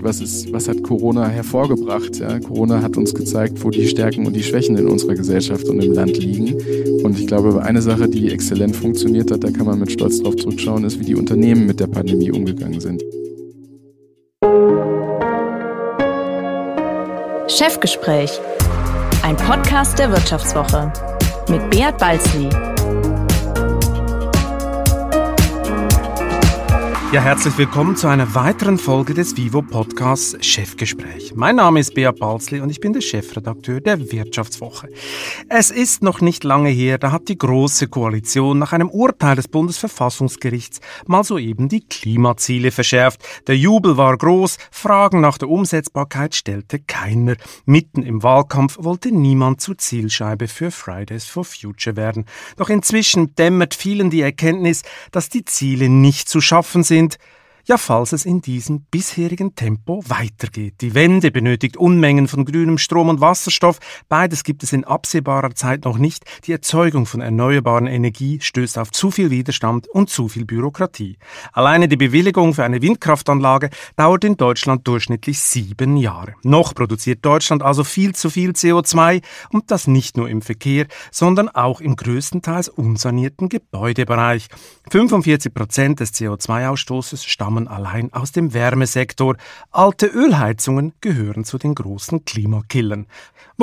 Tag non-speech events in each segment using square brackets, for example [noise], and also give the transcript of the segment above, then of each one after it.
Was, ist, was hat Corona hervorgebracht? Ja, Corona hat uns gezeigt, wo die Stärken und die Schwächen in unserer Gesellschaft und im Land liegen. Und ich glaube, eine Sache, die exzellent funktioniert hat, da kann man mit Stolz drauf zurückschauen, ist, wie die Unternehmen mit der Pandemie umgegangen sind. Chefgespräch, ein Podcast der Wirtschaftswoche mit Beat Balzli. Ja, herzlich willkommen zu einer weiteren Folge des Vivo Podcasts Chefgespräch. Mein Name ist Bea Balzli und ich bin der Chefredakteur der Wirtschaftswoche. Es ist noch nicht lange her, da hat die Große Koalition nach einem Urteil des Bundesverfassungsgerichts mal soeben die Klimaziele verschärft. Der Jubel war groß, Fragen nach der Umsetzbarkeit stellte keiner. Mitten im Wahlkampf wollte niemand zur Zielscheibe für Fridays for Future werden. Doch inzwischen dämmert vielen die Erkenntnis, dass die Ziele nicht zu schaffen sind sind, Ja, falls es in diesem bisherigen Tempo weitergeht. Die Wende benötigt Unmengen von grünem Strom und Wasserstoff. Beides gibt es in absehbarer Zeit noch nicht. Die Erzeugung von erneuerbaren Energie stößt auf zu viel Widerstand und zu viel Bürokratie. Alleine die Bewilligung für eine Windkraftanlage dauert in Deutschland durchschnittlich sieben Jahre. Noch produziert Deutschland also viel zu viel CO2 und das nicht nur im Verkehr, sondern auch im größtenteils unsanierten Gebäudebereich. 45 Prozent des CO2-Ausstoßes stammen stammen allein aus dem Wärmesektor. Alte Ölheizungen gehören zu den großen Klimakillern.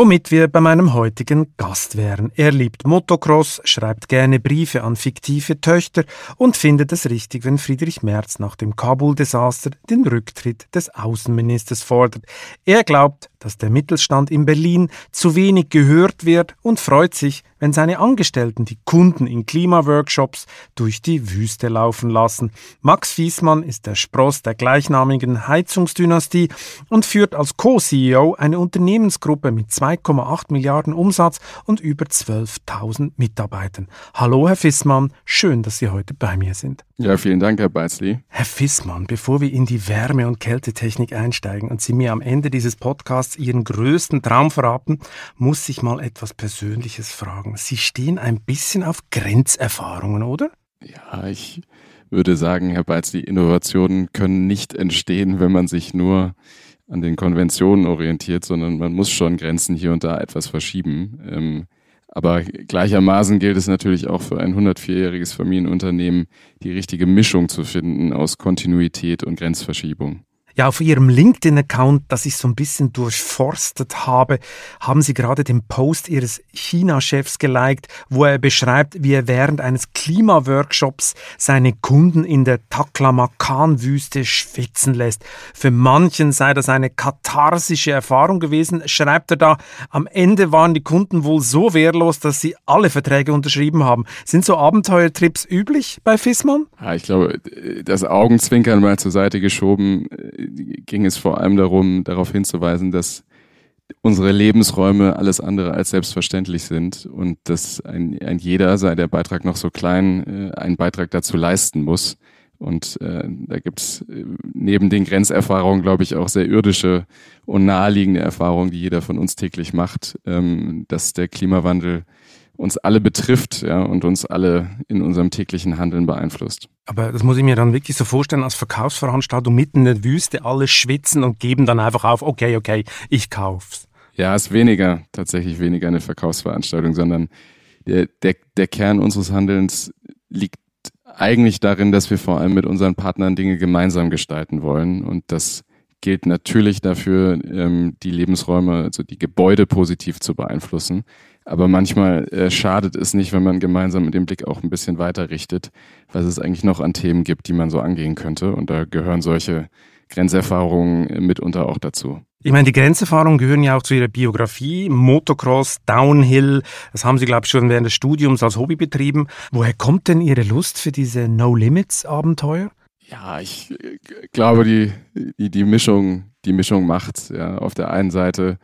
Womit wir bei meinem heutigen Gast wären. Er liebt Motocross, schreibt gerne Briefe an fiktive Töchter und findet es richtig, wenn Friedrich Merz nach dem Kabul-Desaster den Rücktritt des Außenministers fordert. Er glaubt, dass der Mittelstand in Berlin zu wenig gehört wird und freut sich, wenn seine Angestellten die Kunden in Klimaworkshops durch die Wüste laufen lassen. Max Fiesmann ist der Spross der gleichnamigen Heizungsdynastie und führt als Co-CEO eine Unternehmensgruppe mit zwei 2,8 Milliarden Umsatz und über 12.000 Mitarbeitern. Hallo, Herr Fissmann, schön, dass Sie heute bei mir sind. Ja, vielen Dank, Herr Beisley. Herr Fissmann, bevor wir in die Wärme- und Kältetechnik einsteigen und Sie mir am Ende dieses Podcasts Ihren größten Traum verraten, muss ich mal etwas Persönliches fragen. Sie stehen ein bisschen auf Grenzerfahrungen, oder? Ja, ich würde sagen, Herr Beiz, die Innovationen können nicht entstehen, wenn man sich nur an den Konventionen orientiert, sondern man muss schon Grenzen hier und da etwas verschieben. Ähm, aber gleichermaßen gilt es natürlich auch für ein 104-jähriges Familienunternehmen, die richtige Mischung zu finden aus Kontinuität und Grenzverschiebung ja, auf Ihrem LinkedIn-Account, das ich so ein bisschen durchforstet habe, haben Sie gerade den Post Ihres China-Chefs geliked, wo er beschreibt, wie er während eines Klimaworkshops seine Kunden in der Taklamakan-Wüste schwitzen lässt. Für manchen sei das eine katharsische Erfahrung gewesen, schreibt er da. Am Ende waren die Kunden wohl so wehrlos, dass sie alle Verträge unterschrieben haben. Sind so Abenteuertrips üblich bei Fissmann? Ja, ich glaube, das Augenzwinkern mal zur Seite geschoben ging es vor allem darum, darauf hinzuweisen, dass unsere Lebensräume alles andere als selbstverständlich sind und dass ein, ein jeder, sei der Beitrag noch so klein, äh, einen Beitrag dazu leisten muss. Und äh, da gibt's äh, neben den Grenzerfahrungen, glaube ich, auch sehr irdische und naheliegende Erfahrungen, die jeder von uns täglich macht, ähm, dass der Klimawandel uns alle betrifft ja, und uns alle in unserem täglichen Handeln beeinflusst. Aber das muss ich mir dann wirklich so vorstellen, als Verkaufsveranstaltung mitten in der Wüste, alle schwitzen und geben dann einfach auf, okay, okay, ich kauf's. Ja, ist weniger, tatsächlich weniger eine Verkaufsveranstaltung, sondern der, der, der Kern unseres Handelns liegt eigentlich darin, dass wir vor allem mit unseren Partnern Dinge gemeinsam gestalten wollen. Und das gilt natürlich dafür, ähm, die Lebensräume, also die Gebäude positiv zu beeinflussen. Aber manchmal äh, schadet es nicht, wenn man gemeinsam mit dem Blick auch ein bisschen weiter richtet, was es eigentlich noch an Themen gibt, die man so angehen könnte. Und da gehören solche Grenzerfahrungen äh, mitunter auch dazu. Ich meine, die Grenzerfahrungen gehören ja auch zu Ihrer Biografie. Motocross, Downhill, das haben Sie, glaube ich, schon während des Studiums als Hobby betrieben. Woher kommt denn Ihre Lust für diese No-Limits-Abenteuer? Ja, ich äh, glaube, die, die, die Mischung, die Mischung macht ja, auf der einen Seite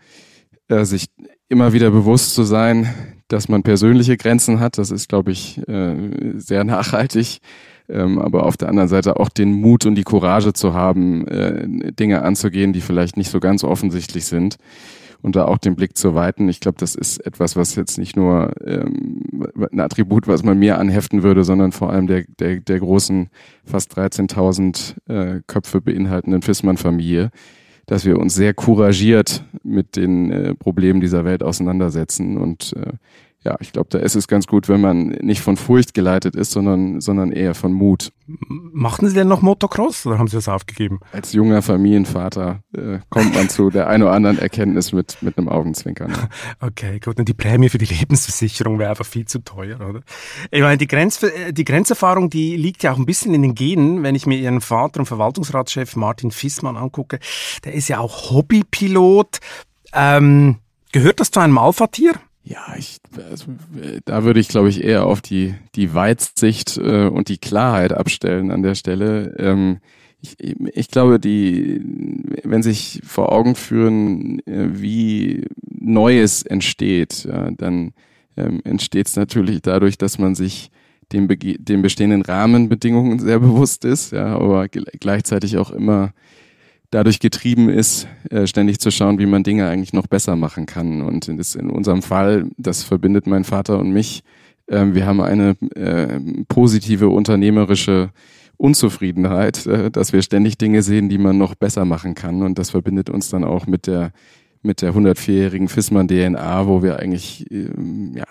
äh, sich immer wieder bewusst zu sein, dass man persönliche Grenzen hat. Das ist, glaube ich, äh, sehr nachhaltig. Ähm, aber auf der anderen Seite auch den Mut und die Courage zu haben, äh, Dinge anzugehen, die vielleicht nicht so ganz offensichtlich sind. Und da auch den Blick zu weiten. Ich glaube, das ist etwas, was jetzt nicht nur ähm, ein Attribut, was man mir anheften würde, sondern vor allem der, der, der großen, fast 13.000 äh, Köpfe beinhaltenden Fissmann-Familie dass wir uns sehr couragiert mit den äh, Problemen dieser Welt auseinandersetzen und äh, ja, ich glaube, da ist es ganz gut, wenn man nicht von Furcht geleitet ist, sondern, sondern eher von Mut. Machten Sie denn noch Motocross oder haben Sie das aufgegeben? Als junger Familienvater äh, kommt man zu der ein oder anderen Erkenntnis mit, mit einem Augenzwinkern. [laughs] Okay, gut. Und die Prämie für die [laughs] Lebensversicherung wäre einfach viel zu teuer, oder? Ich meine, die, Grenz, äh, die Grenzerfahrung, die liegt ja auch ein bisschen in den Genen, wenn ich mir Ihren Vater und Verwaltungsratschef Martin Fissmann angucke. Der ist ja auch Hobbypilot. Ähm, gehört das zu einem Alpha-Tier? Ja, ich, also, äh, da würde ich, glaube ich, eher auf die, die Weitsicht äh, und die Klarheit abstellen an der Stelle. Ähm, ich, ich glaube, die, wenn sich vor Augen führen, äh, wie Neues entsteht, ja, dann ähm, entsteht es natürlich dadurch, dass man sich den, den bestehenden Rahmenbedingungen sehr bewusst ist, ja, aber gleichzeitig auch immer dadurch getrieben ist, äh, ständig zu schauen, wie man Dinge eigentlich noch besser machen kann. Und in unserem Fall, das verbindet mein Vater und mich, ähm, wir haben eine äh, positive unternehmerische Unzufriedenheit, äh, dass wir ständig Dinge sehen, die man noch besser machen kann. Und das verbindet uns dann auch mit der mit der 104-jährigen Fissmann-DNA, wo wir eigentlich ähm, ja,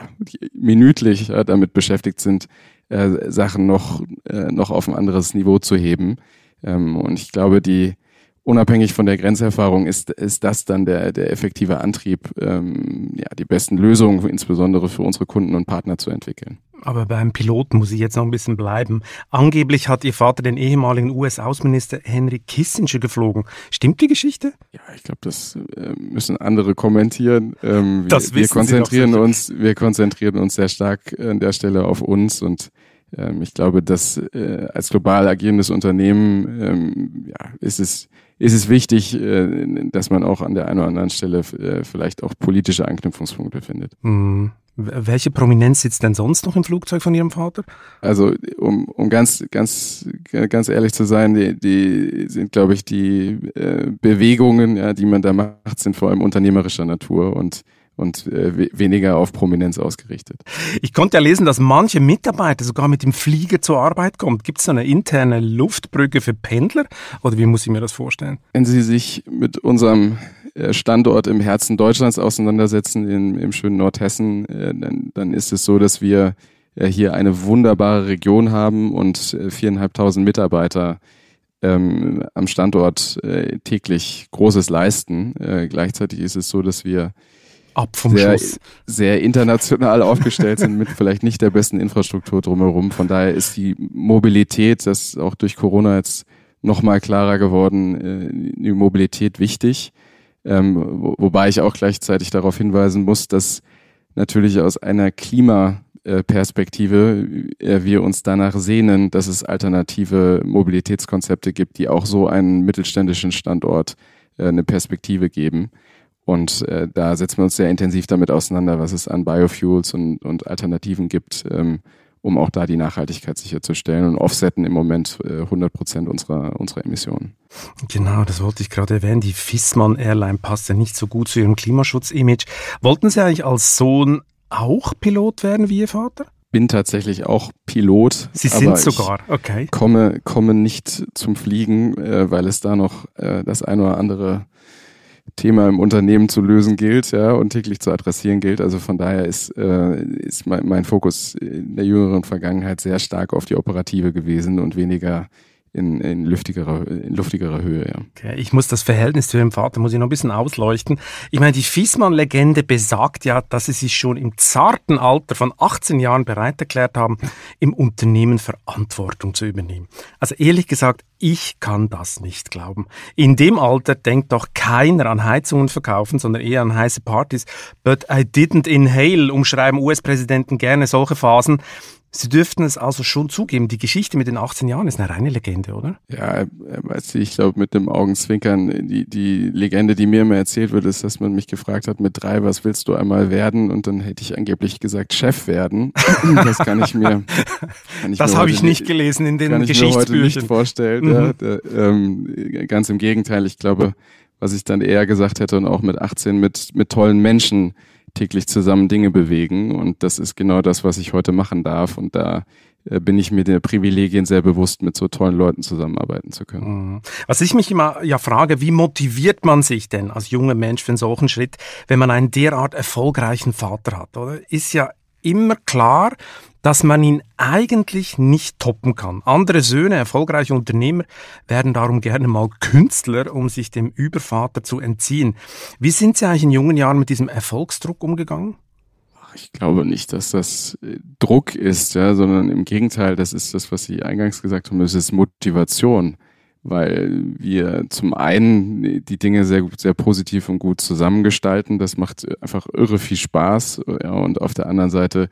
minütlich damit beschäftigt sind, Sachen noch, noch auf ein anderes Niveau zu heben. Ähm, und ich glaube, die, unabhängig von der Grenzerfahrung ist, ist das dann der, der effektive Antrieb, ähm, ja, die besten Lösungen insbesondere für unsere Kunden und Partner zu entwickeln. Aber beim Piloten muss ich jetzt noch ein bisschen bleiben. Angeblich hat Ihr Vater den ehemaligen US-Außenminister Henry Kissinger geflogen. Stimmt die Geschichte? Ja, ich glaube, das äh, müssen andere kommentieren. Ähm, das wir, wir konzentrieren Sie doch uns, wir konzentrieren uns sehr stark an der Stelle auf uns und ähm, ich glaube, dass äh, als global agierendes Unternehmen ähm, ja, ist es ist es wichtig, äh, dass man auch an der einen oder anderen Stelle äh, vielleicht auch politische Anknüpfungspunkte findet. Mhm. Welche Prominenz sitzt denn sonst noch im Flugzeug von Ihrem Vater? Also, um, um ganz, ganz, ganz ehrlich zu sein, die, die sind, glaube ich, die äh, Bewegungen, ja, die man da macht, sind vor allem unternehmerischer Natur und und äh, weniger auf Prominenz ausgerichtet. Ich konnte ja lesen, dass manche Mitarbeiter sogar mit dem Flieger zur Arbeit kommen. Gibt es eine interne Luftbrücke für Pendler oder wie muss ich mir das vorstellen? Wenn Sie sich mit unserem äh, Standort im Herzen Deutschlands auseinandersetzen, in, im schönen Nordhessen, äh, dann, dann ist es so, dass wir äh, hier eine wunderbare Region haben und viereinhalbtausend Mitarbeiter ähm, am Standort äh, täglich Großes leisten. Äh, gleichzeitig ist es so, dass wir ab vom sehr, Schuss. Sehr international aufgestellt sind mit vielleicht nicht der besten Infrastruktur drumherum. Von daher ist die Mobilität, das auch durch Corona jetzt nochmal klarer geworden, äh, die Mobilität wichtig. Ähm, wobei ich auch gleichzeitig darauf hinweisen muss, dass natürlich aus einer Klimaperspektive äh, wir uns danach sehnen, dass es alternative Mobilitätskonzepte gibt, die auch so einen mittelständischen Standort äh, eine Perspektive geben. Und äh, da setzen wir uns sehr intensiv damit auseinander, was es an Biofuels und, und Alternativen gibt, ähm, um auch da die Nachhaltigkeit sicherzustellen und offsetten im Moment äh, 100 Prozent unserer, unserer Emissionen. Genau, das wollte ich gerade erwähnen. Die Fissmann Airline passt ja nicht so gut zu ihrem Klimaschutzimage. Wollten Sie eigentlich als Sohn auch Pilot werden wie Ihr Vater? bin tatsächlich auch Pilot. Sie sind sogar, okay. Komme, komme nicht zum Fliegen, äh, weil es da noch äh, das eine oder andere Thema im Unternehmen zu lösen gilt ja, und täglich zu adressieren gilt. Also von daher ist, äh, ist mein, mein Fokus in der jüngeren Vergangenheit sehr stark auf die Operative gewesen und weniger in, in, lüftigerer, in luftigerer Höhe. Ja. Okay, ich muss das Verhältnis zu ihrem Vater muss ich noch ein bisschen ausleuchten. Ich meine, die Fiesmann-Legende besagt ja, dass sie sich schon im zarten Alter von 18 Jahren bereit erklärt haben, [laughs] im Unternehmen Verantwortung zu übernehmen. Also ehrlich gesagt, ich kann das nicht glauben. In dem Alter denkt doch keiner an Heizungen verkaufen, sondern eher an heiße Partys. But I didn't inhale, umschreiben US-Präsidenten gerne solche Phasen, Sie dürften es also schon zugeben, die Geschichte mit den 18 Jahren ist eine reine Legende, oder? Ja, äh, weißt du, ich glaube mit dem Augenzwinkern, die, die Legende, die mir immer erzählt wird, ist, dass man mich gefragt hat mit drei, was willst du einmal werden? Und dann hätte ich angeblich gesagt, Chef werden. [clears throat] das kann ich mir. Kann ich das habe ich nicht gelesen in den kann Geschichtsbüchern. Ich mir nicht vorstellen. Mhm. Ja, ähm, ganz im Gegenteil, ich glaube, was ich dann eher gesagt hätte und auch mit 18 mit, mit tollen Menschen täglich zusammen Dinge bewegen. Und das ist genau das, was ich heute machen darf. Und da äh, bin ich mir der Privilegien sehr bewusst, mit so tollen Leuten zusammenarbeiten zu können. Mhm. Was ich mich immer ja frage, wie motiviert man sich denn als junger Mensch für einen solchen Schritt, wenn man einen derart erfolgreichen Vater hat, oder? Ist ja immer klar, dass man ihn eigentlich nicht toppen kann. Andere Söhne, erfolgreiche Unternehmer werden darum gerne mal Künstler, um sich dem Übervater zu entziehen. Wie sind Sie eigentlich in jungen Jahren mit diesem Erfolgsdruck umgegangen? Ich glaube nicht, dass das äh, Druck ist, ja, sondern im Gegenteil, das ist das, was Sie eingangs gesagt haben, das ist Motivation weil wir zum einen die Dinge sehr gut, sehr positiv und gut zusammengestalten. Das macht einfach irre viel Spaß. Ja, und auf der anderen Seite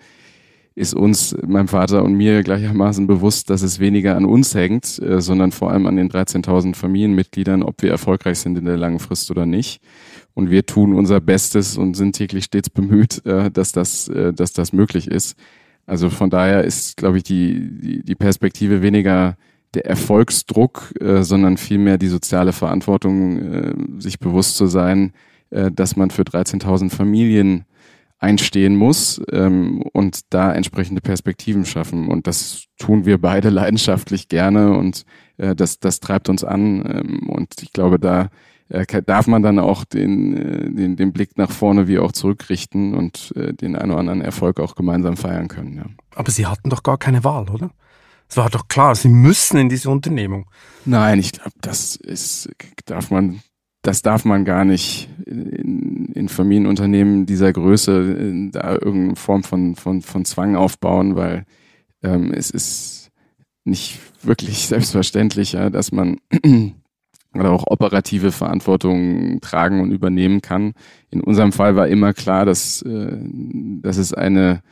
ist uns, meinem Vater und mir gleichermaßen bewusst, dass es weniger an uns hängt, äh, sondern vor allem an den 13.000 Familienmitgliedern, ob wir erfolgreich sind in der langen Frist oder nicht. Und wir tun unser Bestes und sind täglich stets bemüht, äh, dass, das, äh, dass das möglich ist. Also von daher ist, glaube ich, die, die, Perspektive weniger der Erfolgsdruck, sondern vielmehr die soziale Verantwortung, sich bewusst zu sein, dass man für 13.000 Familien einstehen muss ähm, und da entsprechende Perspektiven schaffen. Und das tun wir beide [laughs] leidenschaftlich gerne und äh, das, das treibt uns an. Ähm, und ich glaube, da äh, darf man dann auch den, äh, den, den Blick nach vorne wie auch zurückrichten und äh, den einen oder anderen Erfolg auch gemeinsam feiern können. Ja. Aber Sie hatten doch gar keine Wahl, oder? Es war doch klar, Sie müssen in diese Unternehmung. Nein, ich glaube, das ist, darf man das darf man gar nicht in, in Familienunternehmen dieser Größe äh, da irgendeine Form von, von, von Zwang aufbauen, weil ähm, es ist nicht wirklich [laughs] selbstverständlich, ja, dass man [clears throat] oder auch operative Verantwortung tragen und übernehmen kann. In unserem Fall war immer klar, dass, äh, dass es eine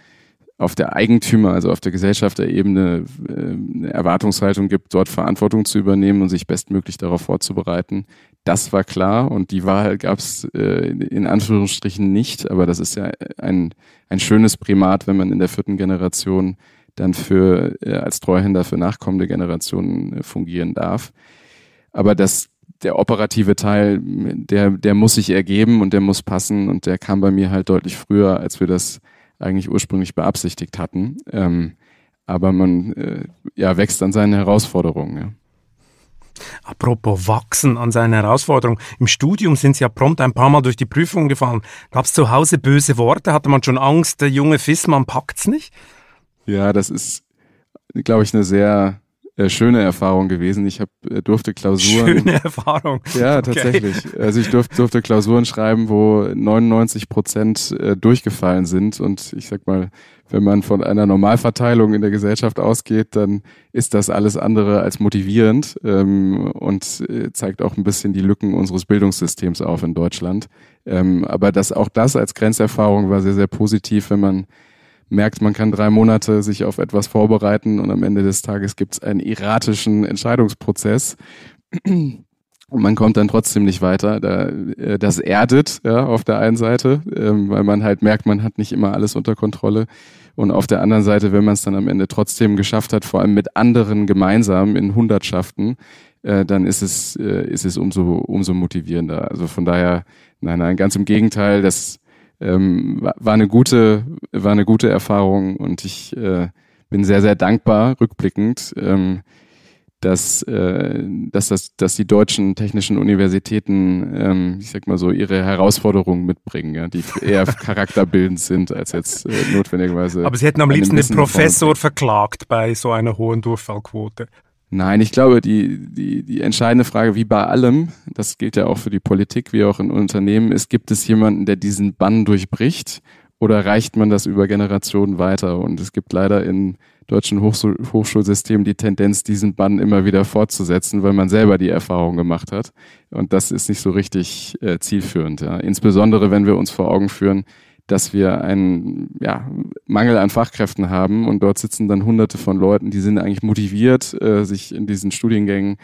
auf der Eigentümer, also auf der Gesellschaft Gesellschafterebene äh, eine Erwartungshaltung gibt, dort Verantwortung zu übernehmen und sich bestmöglich darauf vorzubereiten. Das war klar und die Wahl gab es äh, in Anführungsstrichen nicht, aber das ist ja ein, ein schönes Primat, wenn man in der vierten Generation dann für äh, als Treuhänder für nachkommende Generationen äh, fungieren darf. Aber das, der operative Teil, der, der muss sich ergeben und der muss passen und der kam bei mir halt deutlich früher, als wir das eigentlich ursprünglich beabsichtigt hatten. Ähm, aber man äh, ja, wächst an seinen Herausforderungen. Ja. Apropos wachsen an seine Herausforderung. Im Studium sind Sie ja prompt ein paar Mal durch die Prüfung gefallen. Gab es zu Hause böse Worte? Hatte man schon Angst, der junge Fissmann packt es nicht? Ja, das ist, glaube ich, eine sehr äh, schöne Erfahrung gewesen. Ich hab, äh, durfte Klausuren. Schöne Erfahrung. Ja, tatsächlich. Also ich durf, durfte Klausuren schreiben, wo 99 Prozent äh, durchgefallen sind. Und ich sag mal, wenn man von einer Normalverteilung in der Gesellschaft ausgeht, dann ist das alles andere als motivierend ähm, und zeigt auch ein bisschen die Lücken unseres Bildungssystems auf in Deutschland. Ähm, aber das, auch das als Grenzerfahrung war sehr, sehr positiv, wenn man merkt, man kann drei Monate sich auf etwas vorbereiten und am Ende des Tages gibt es einen erratischen Entscheidungsprozess. Und man kommt dann trotzdem nicht weiter. Da, äh, das erdet ja, auf der einen Seite, ähm, weil man halt merkt, man hat nicht immer alles unter Kontrolle. Und auf der anderen Seite, wenn man es dann am Ende trotzdem geschafft hat, vor allem mit anderen gemeinsam in Hundertschaften, äh, dann ist es, äh, ist es umso, umso motivierender. Also von daher, nein, nein, ganz im Gegenteil, das ähm, war eine gute, war eine gute Erfahrung und ich äh, bin sehr, sehr dankbar, rückblickend, ähm, dass, äh, dass, das, dass die deutschen technischen Universitäten, ähm, ich sag mal so, ihre Herausforderungen mitbringen, ja, die [laughs] eher charakterbildend sind als jetzt äh, notwendigerweise. Aber sie hätten am liebsten den Professor verklagt bei so einer hohen Durchfallquote. Nein, ich glaube, die, die, die entscheidende Frage, wie bei allem, das gilt ja auch für die Politik wie auch in Unternehmen, ist, gibt es jemanden, der diesen Bann durchbricht oder reicht man das über Generationen weiter? Und es gibt leider in deutschen Hochsch Hochschulsystemen die Tendenz, diesen Bann immer wieder fortzusetzen, weil man selber die Erfahrung gemacht hat. Und das ist nicht so richtig äh, zielführend. Ja. Insbesondere, wenn wir uns vor Augen führen, dass wir einen ja, Mangel an Fachkräften haben und dort sitzen dann hunderte von Leuten, die sind eigentlich motiviert, äh, sich in diesen Studiengängen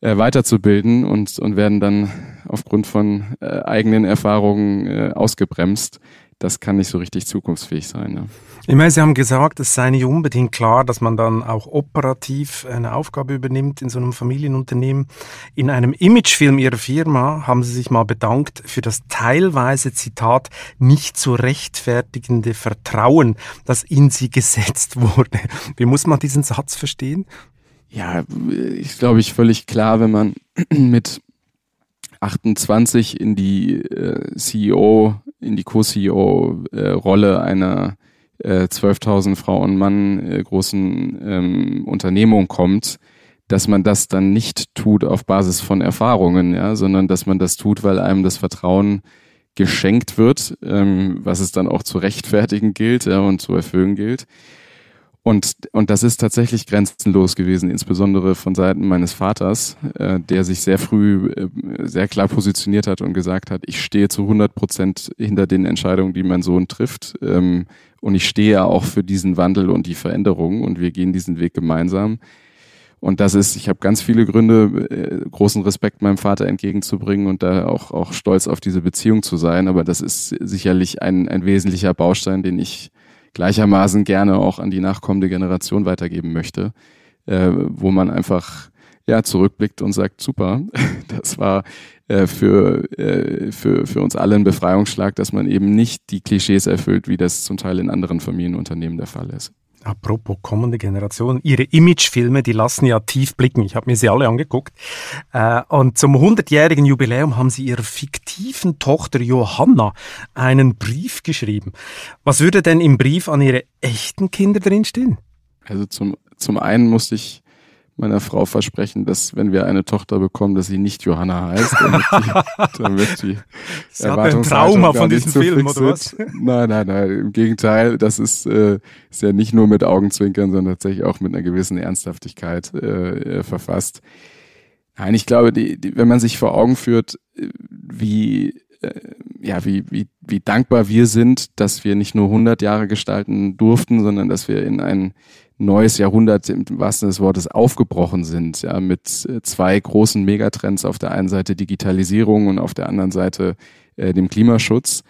äh, weiterzubilden und, und werden dann aufgrund von äh, eigenen Erfahrungen äh, ausgebremst das kann nicht so richtig zukunftsfähig sein. Ne? Ich meine, Sie haben gesagt, es sei nicht unbedingt klar, dass man dann auch operativ eine Aufgabe übernimmt in so einem Familienunternehmen. In einem Imagefilm Ihrer Firma haben Sie sich mal bedankt für das teilweise, Zitat, nicht zu rechtfertigende Vertrauen, das in Sie gesetzt [laughs] wurde. Wie muss man diesen Satz verstehen? Ja, ist, glaube, ich völlig klar, wenn man [clears throat] mit 28 in die äh, CEO, in die Co-CEO-Rolle äh, einer äh, 12.000 und Mann äh, großen ähm, Unternehmung kommt, dass man das dann nicht tut auf Basis von Erfahrungen, ja, sondern dass man das tut, weil einem das Vertrauen geschenkt wird, ähm, was es dann auch zu rechtfertigen gilt ja, und zu erfüllen gilt. Und, und das ist tatsächlich grenzenlos gewesen, insbesondere von Seiten meines Vaters, äh, der sich sehr früh äh, sehr klar positioniert hat und gesagt hat, ich stehe zu 100 Prozent hinter den Entscheidungen, die mein Sohn trifft. Ähm, und ich stehe auch für diesen Wandel und die Veränderung und wir gehen diesen Weg gemeinsam. Und das ist, ich habe ganz viele Gründe, äh, großen Respekt meinem Vater entgegenzubringen und da auch, auch stolz auf diese Beziehung zu sein. Aber das ist sicherlich ein, ein wesentlicher Baustein, den ich gleichermaßen gerne auch an die nachkommende Generation weitergeben möchte, äh, wo man einfach ja, zurückblickt und sagt, super, [laughs] das war äh, für, äh, für, für uns alle ein Befreiungsschlag, dass man eben nicht die Klischees erfüllt, wie das zum Teil in anderen Familienunternehmen der Fall ist. Apropos kommende Generation, Ihre Imagefilme, die lassen ja tief blicken. Ich habe mir sie alle angeguckt. Äh, und zum 100-jährigen Jubiläum haben Sie Ihrer fiktiven Tochter Johanna einen Brief geschrieben. Was würde denn im Brief an Ihre echten Kinder drinstehen? Also zum, zum einen musste ich meiner Frau versprechen, dass wenn wir eine Tochter bekommen, dass sie nicht Johanna heißt, damit die, [laughs] damit die sie Erwartungshaltung Trauma von diesem Film oder was? Nein, nein, nein. Im Gegenteil, das ist, äh, ist ja nicht nur mit Augenzwinkern, sondern tatsächlich auch mit einer gewissen Ernsthaftigkeit äh, äh verfasst. Nein, ich glaube, die, die, wenn man sich vor Augen führt, äh, wie äh, ja, wie, wie, wie dankbar wir sind, dass wir nicht nur 100 Jahre gestalten durften, sondern dass wir in ein neues Jahrhundert im wahrsten des Wortes aufgebrochen sind, ja, mit äh, zwei großen Megatrends, auf der einen Seite Digitalisierung und auf der anderen Seite äh, dem Klimaschutz,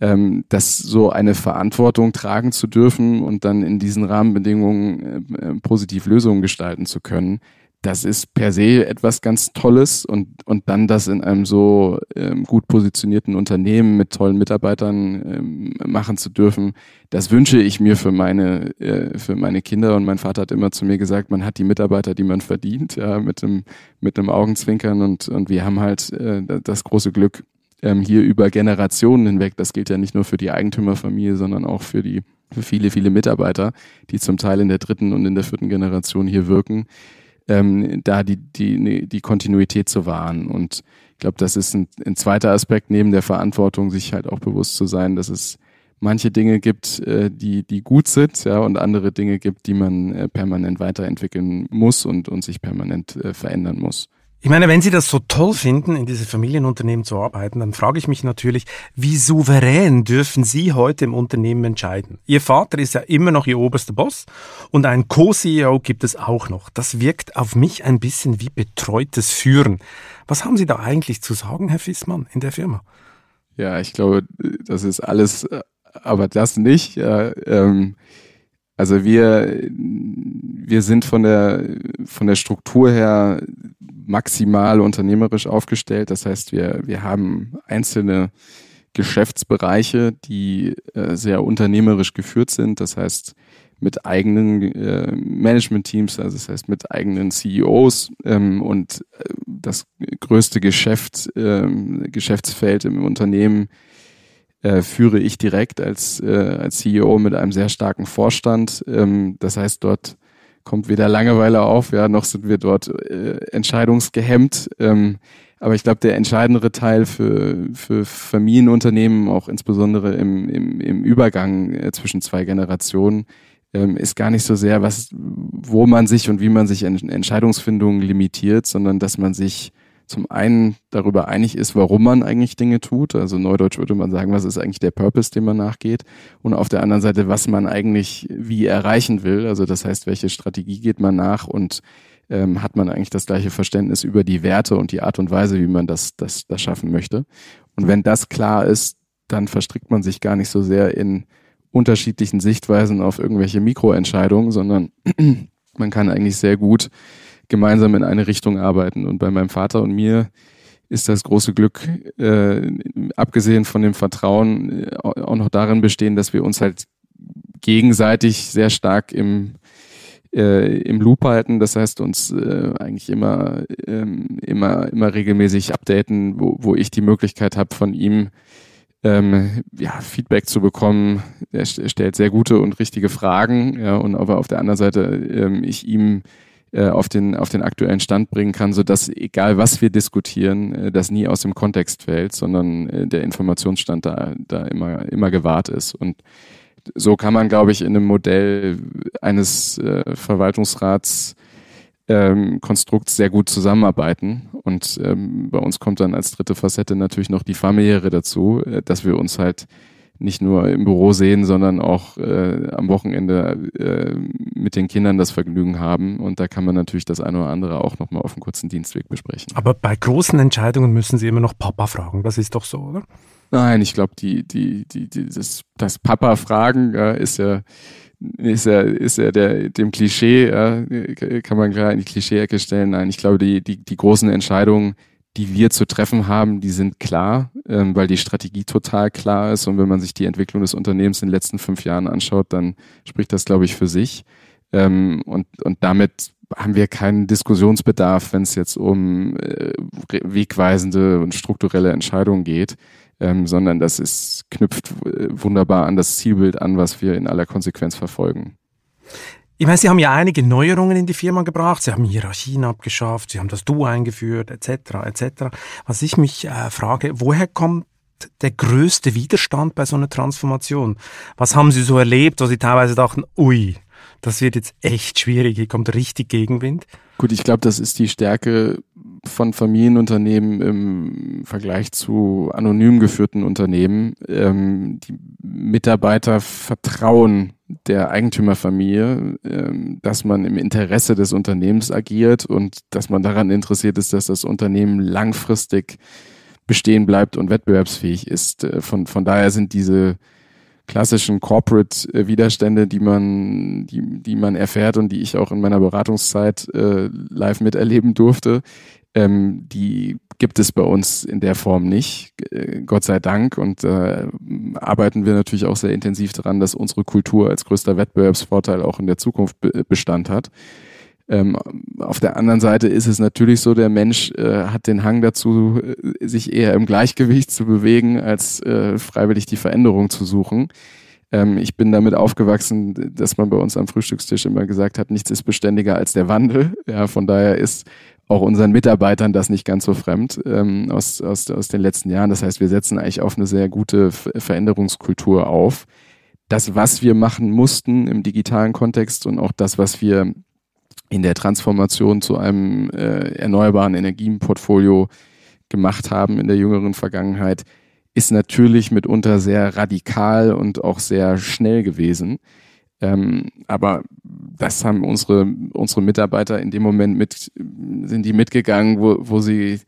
ähm, dass so eine Verantwortung tragen zu dürfen und dann in diesen Rahmenbedingungen äh, äh positiv Lösungen gestalten zu können, das ist per se etwas ganz Tolles und, und dann das in einem so ähm, gut positionierten Unternehmen mit tollen Mitarbeitern ähm, machen zu dürfen, das wünsche ich mir für meine, äh, für meine Kinder. Und mein Vater hat immer zu mir gesagt, man hat die Mitarbeiter, die man verdient, ja, mit einem, mit einem Augenzwinkern und, und wir haben halt äh, das große Glück ähm, hier über Generationen hinweg, das gilt ja nicht nur für die Eigentümerfamilie, sondern auch für die für viele, viele Mitarbeiter, die zum Teil in der dritten und in der vierten Generation hier wirken, ähm, da die, die, die Kontinuität zu wahren. Und ich glaube, das ist ein, ein zweiter Aspekt neben der Verantwortung, sich halt auch bewusst zu sein, dass es manche Dinge gibt, äh, die, die gut sind, ja, und andere Dinge gibt, die man äh, permanent weiterentwickeln muss und, und sich permanent äh, verändern muss. Ich meine, wenn Sie das so toll finden, in diese Familienunternehmen zu arbeiten, dann frage ich mich natürlich, wie souverän dürfen Sie heute im Unternehmen entscheiden? Ihr Vater ist ja immer noch Ihr oberster Boss und einen Co-CEO gibt es auch noch. Das wirkt auf mich ein bisschen wie betreutes Führen. Was haben Sie da eigentlich zu sagen, Herr Fissmann, in der Firma? Ja, ich glaube, das ist alles, äh, aber das nicht. Ja, ähm also wir, wir sind von der, von der Struktur her maximal unternehmerisch aufgestellt. Das heißt, wir, wir haben einzelne Geschäftsbereiche, die äh, sehr unternehmerisch geführt sind. Das heißt, mit eigenen äh, Management-Teams, also das heißt mit eigenen CEOs ähm, und äh, das größte Geschäft, äh, Geschäftsfeld im Unternehmen äh, führe ich direkt als, äh, als CEO mit einem sehr starken Vorstand. Ähm, das heißt, dort kommt weder Langeweile auf, ja, noch sind wir dort äh, entscheidungsgehemmt. Ähm, aber ich glaube, der entscheidendere Teil für, für Familienunternehmen, auch insbesondere im, im, im Übergang äh, zwischen zwei Generationen, ähm, ist gar nicht so sehr, was, wo man sich und wie man sich in Entscheidungsfindungen limitiert, sondern dass man sich zum einen darüber einig ist, warum man eigentlich Dinge tut. Also neudeutsch würde man sagen, was ist eigentlich der Purpose, dem man nachgeht? Und auf der anderen Seite, was man eigentlich wie erreichen will. Also das heißt, welche Strategie geht man nach und ähm, hat man eigentlich das gleiche Verständnis über die Werte und die Art und Weise, wie man das, das, das schaffen möchte. Und wenn das klar ist, dann verstrickt man sich gar nicht so sehr in unterschiedlichen Sichtweisen auf irgendwelche Mikroentscheidungen, sondern [clears throat] man kann eigentlich sehr gut gemeinsam in eine Richtung arbeiten. Und bei meinem Vater und mir ist das große Glück, äh, abgesehen von dem Vertrauen, äh, auch noch darin bestehen, dass wir uns halt gegenseitig sehr stark im, äh, im Loop halten. Das heißt, uns äh, eigentlich immer, ähm, immer, immer regelmäßig updaten, wo, wo ich die Möglichkeit habe, von ihm ähm, ja, Feedback zu bekommen. Er, stellt sehr gute und richtige Fragen. Ja, und aber auf der anderen Seite ähm, ich ihm äh, auf, den, auf den aktuellen Stand bringen kann, sodass egal was wir diskutieren, äh, das nie aus dem Kontext fällt, sondern äh, der Informationsstand da, da immer, immer gewahrt ist. Und so kann man, glaube ich, in einem Modell eines äh, Verwaltungsrats ähm, Konstrukt sehr gut zusammenarbeiten. Und ähm, bei uns kommt dann als dritte Facette natürlich noch die familiäre dazu, äh, dass wir uns halt nicht nur im Büro sehen, sondern auch äh, am Wochenende äh, mit den Kindern das Vergnügen haben. Und da kann man natürlich das eine oder andere auch nochmal auf dem kurzen Dienstweg besprechen. Aber bei großen Entscheidungen müssen Sie immer noch Papa fragen. Das ist doch so, oder? Nein, ich glaube, die, die, die, die, das, das Papa-Fragen äh, ist ja ist ja, ist ja der, dem Klischee, äh, kann man klar in die Klischee-Ecke stellen. Nein, ich glaube, die, die, die großen Entscheidungen, die wir zu treffen haben, die sind klar, ähm, weil die Strategie total klar ist. Und wenn man sich die Entwicklung des Unternehmens in den letzten fünf Jahren anschaut, dann spricht das, glaube ich, für sich. Ähm, und, und damit haben wir keinen Diskussionsbedarf, wenn es jetzt um äh, wegweisende und strukturelle Entscheidungen geht, ähm, sondern das ist, knüpft äh, wunderbar an das Zielbild an, was wir in aller Konsequenz verfolgen. Ich meine, Sie haben ja einige Neuerungen in die Firma gebracht. Sie haben Hierarchien abgeschafft, Sie haben das Du eingeführt, etc., etc. Was ich mich äh, frage, woher kommt der größte Widerstand bei so einer Transformation? Was haben Sie so erlebt, wo Sie teilweise dachten, ui, das wird jetzt echt schwierig, hier kommt richtig Gegenwind? Gut, ich glaube, das ist die Stärke von Familienunternehmen im Vergleich zu anonym geführten Unternehmen. Ähm, die Mitarbeiter vertrauen der Eigentümerfamilie, ähm, dass man im Interesse des Unternehmens agiert und dass man daran interessiert ist, dass das Unternehmen langfristig bestehen bleibt und wettbewerbsfähig ist. Äh, von, von daher sind diese klassischen Corporate-Widerstände, äh, die man, die, die man erfährt und die ich auch in meiner Beratungszeit äh, live miterleben durfte, ähm, die gibt es bei uns in der Form nicht, äh, Gott sei Dank. Und äh, arbeiten wir natürlich auch sehr intensiv daran, dass unsere Kultur als größter Wettbewerbsvorteil auch in der Zukunft Bestand hat. Ähm, auf der anderen Seite ist es natürlich so, der Mensch äh, hat den Hang dazu, äh, sich eher im Gleichgewicht zu bewegen, als äh, freiwillig die Veränderung zu suchen ähm, ich bin damit aufgewachsen, dass man bei uns am Frühstückstisch immer gesagt hat, nichts ist beständiger als der Wandel. Ja, von daher ist auch unseren Mitarbeitern das nicht ganz so fremd ähm, aus, aus, aus den letzten Jahren. Das heißt, wir setzen eigentlich auf eine sehr gute Veränderungskultur auf. Das, was wir machen mussten im digitalen Kontext und auch das, was wir in der Transformation zu einem äh, erneuerbaren Energienportfolio gemacht haben in der jüngeren Vergangenheit, ist natürlich mitunter sehr radikal und auch sehr schnell gewesen. Ähm, aber das haben unsere, unsere Mitarbeiter in dem Moment mit, sind die mitgegangen, wo, wo sie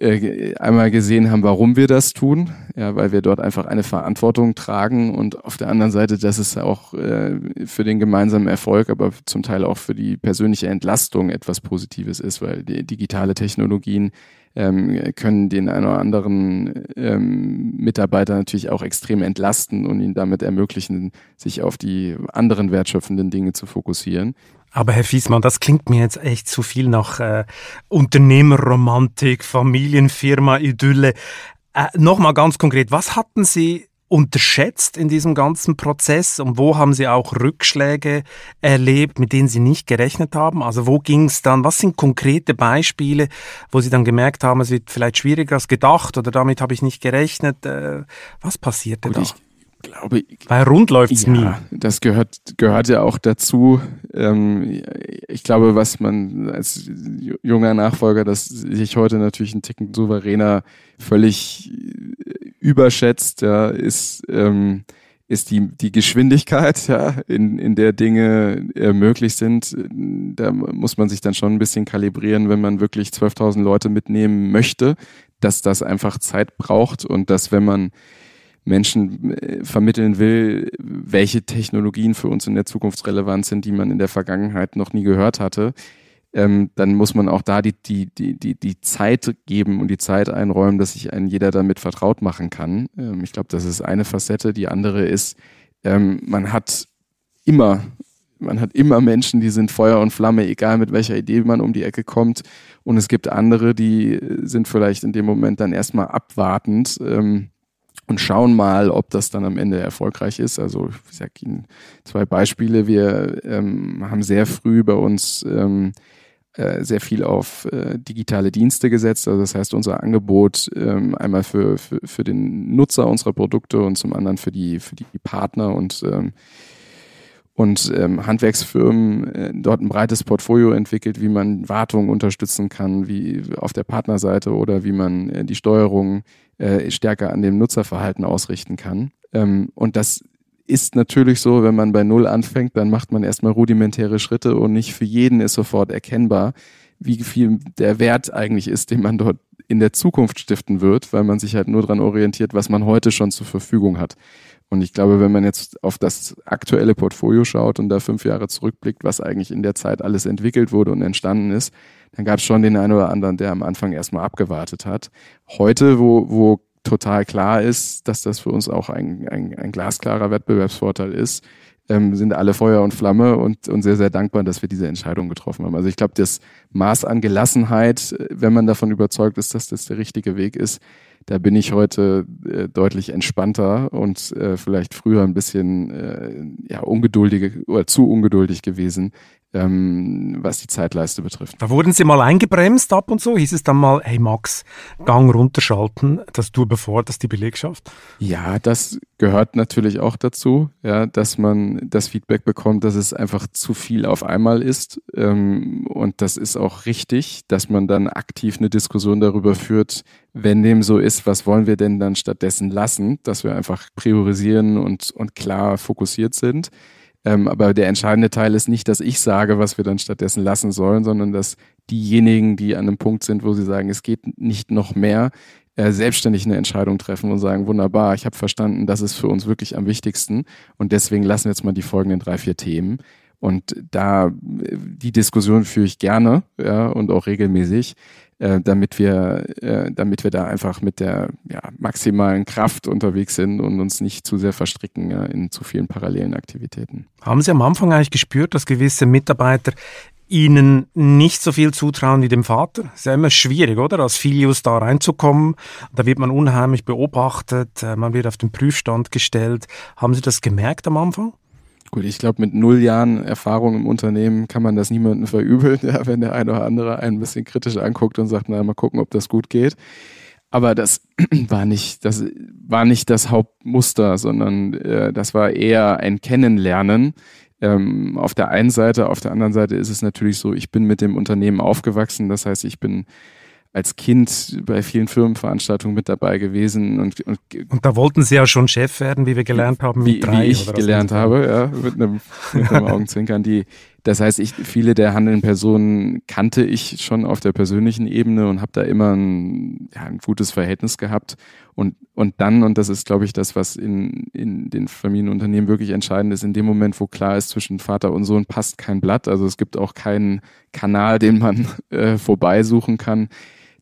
äh, einmal gesehen haben, warum wir das tun, ja, weil wir dort einfach eine Verantwortung tragen und auf der anderen Seite, dass es auch äh, für den gemeinsamen Erfolg, aber zum Teil auch für die persönliche Entlastung etwas Positives ist, weil digitale Technologien ähm, können den einen oder anderen ähm, Mitarbeiter natürlich auch extrem entlasten und ihnen damit ermöglichen, sich auf die anderen wertschöpfenden Dinge zu fokussieren. Aber Herr Fiesmann, das klingt mir jetzt echt zu viel nach äh, Unternehmerromantik, Familienfirma, Idylle. Äh, Nochmal ganz konkret, was hatten Sie unterschätzt in diesem ganzen Prozess und wo haben Sie auch Rückschläge erlebt, mit denen Sie nicht gerechnet haben? Also wo ging es dann? Was sind konkrete Beispiele, wo Sie dann gemerkt haben, es wird vielleicht schwieriger als gedacht oder damit habe ich nicht gerechnet? Äh, was passierte Gut, da? Ich glaube, Weil rund läuft's ja, nie. Das gehört, gehört ja auch dazu. Ähm, ich glaube, was man als junger Nachfolger, dass ich heute natürlich ein Ticken souveräner, völlig überschätzt, ja, ist, ähm, ist die, die Geschwindigkeit, ja, in, in der Dinge äh, möglich sind. Da muss man sich dann schon ein bisschen kalibrieren, wenn man wirklich 12.000 Leute mitnehmen möchte, dass das einfach Zeit braucht und dass, wenn man Menschen äh, vermitteln will, welche Technologien für uns in der Zukunft relevant sind, die man in der Vergangenheit noch nie gehört hatte, ähm, dann muss man auch da die, die, die, die, Zeit geben und die Zeit einräumen, dass sich ein jeder damit vertraut machen kann. Ähm, ich glaube, das ist eine Facette. Die andere ist, ähm, man hat immer, man hat immer Menschen, die sind Feuer und Flamme, egal mit welcher Idee man um die Ecke kommt. Und es gibt andere, die äh, sind vielleicht in dem Moment dann erstmal abwartend ähm, und schauen mal, ob das dann am Ende erfolgreich ist. Also ich sage Ihnen zwei Beispiele. Wir ähm, haben sehr früh bei uns ähm, äh, sehr viel auf äh, digitale Dienste gesetzt. Also das heißt, unser Angebot ähm, einmal für, für, für, den Nutzer unserer Produkte und zum anderen für die, für die Partner und, ähm, und ähm, Handwerksfirmen äh, dort ein breites Portfolio entwickelt, wie man Wartung unterstützen kann, wie auf der Partnerseite oder wie man äh, die Steuerung äh, stärker an dem Nutzerverhalten ausrichten kann. Ähm, und das ist natürlich so, wenn man bei Null anfängt, dann macht man erstmal rudimentäre Schritte und nicht für jeden ist sofort erkennbar, wie viel der Wert eigentlich ist, den man dort in der Zukunft stiften wird, weil man sich halt nur daran orientiert, was man heute schon zur Verfügung hat. Und ich glaube, wenn man jetzt auf das aktuelle Portfolio schaut und da fünf Jahre zurückblickt, was eigentlich in der Zeit alles entwickelt wurde und entstanden ist, dann gab es schon den einen oder anderen, der am Anfang erstmal abgewartet hat. Heute, wo, wo total klar ist, dass das für uns auch ein, ein, ein glasklarer Wettbewerbsvorteil ist, ähm, sind alle Feuer und Flamme und, und sehr, sehr dankbar, dass wir diese Entscheidung getroffen haben. Also ich glaube, das Maß an Gelassenheit, äh, wenn man davon überzeugt ist, dass das der richtige Weg ist, da bin ich heute äh, deutlich entspannter und äh, vielleicht früher ein bisschen äh, ja, ungeduldig oder zu ungeduldig gewesen, ähm, was die Zeitleiste betrifft. Da wurden sie mal eingebremst ab und so. Hieß es dann mal, hey Max, Gang runterschalten, dass du bevortest die Belegschaft? Ja, das gehört natürlich auch dazu, ja, dass man das Feedback bekommt, dass es einfach zu viel auf einmal ist. Ähm, und das ist auch richtig, dass man dann aktiv eine Diskussion darüber führt, wenn dem so ist, was wollen wir denn dann stattdessen lassen, dass wir einfach priorisieren und, und klar fokussiert sind. Ähm, aber der entscheidende Teil ist nicht, dass ich sage, was wir dann stattdessen lassen sollen, sondern dass diejenigen, die an einem Punkt sind, wo sie sagen, es geht nicht noch mehr, äh, selbstständig eine Entscheidung treffen und sagen, wunderbar, ich habe verstanden, das ist für uns wirklich am wichtigsten und deswegen lassen wir jetzt mal die folgenden drei, vier Themen. Und da die Diskussion führe ich gerne ja, und auch regelmäßig, äh, damit wir, äh, damit wir da einfach mit der ja, maximalen Kraft unterwegs sind und uns nicht zu sehr verstricken ja, in zu vielen parallelen Aktivitäten. Haben Sie am Anfang eigentlich gespürt, dass gewisse Mitarbeiter Ihnen nicht so viel zutrauen wie dem Vater? Ist ja immer schwierig, oder? Als Filius da reinzukommen, da wird man unheimlich beobachtet, äh, man wird auf den Prüfstand gestellt. Haben Sie das gemerkt am Anfang? Gut, ich glaube, mit null Jahren Erfahrung im Unternehmen kann man das niemandem verübeln, [laughs] ja, wenn der eine oder andere einen ein bisschen kritisch anguckt und sagt, na, mal gucken, ob das gut geht. Aber das [clears throat] war nicht das, war nicht das Hauptmuster, sondern äh, das war eher ein Kennenlernen, ähm, auf der einen Seite, auf der anderen Seite ist es natürlich so, ich bin mit dem Unternehmen aufgewachsen. Das heißt, ich bin als Kind bei vielen Firmenveranstaltungen mit dabei gewesen. Und, und, und da wollten Sie ja schon Chef werden, wie wir gelernt haben, wie, drei, wie ich gelernt habe, ja, mit einem, mit einem [laughs] Augenzwinkern. Die, das heißt, ich, viele der handelnden Personen kannte ich schon auf der persönlichen Ebene und habe da immer ein, ja, ein gutes Verhältnis gehabt. Und, und dann, und das ist, glaube ich, das, was in, in den Familienunternehmen wirklich entscheidend ist, in dem Moment, wo klar ist, zwischen Vater und Sohn passt kein Blatt. Also es gibt auch keinen Kanal, den man äh, vorbeisuchen kann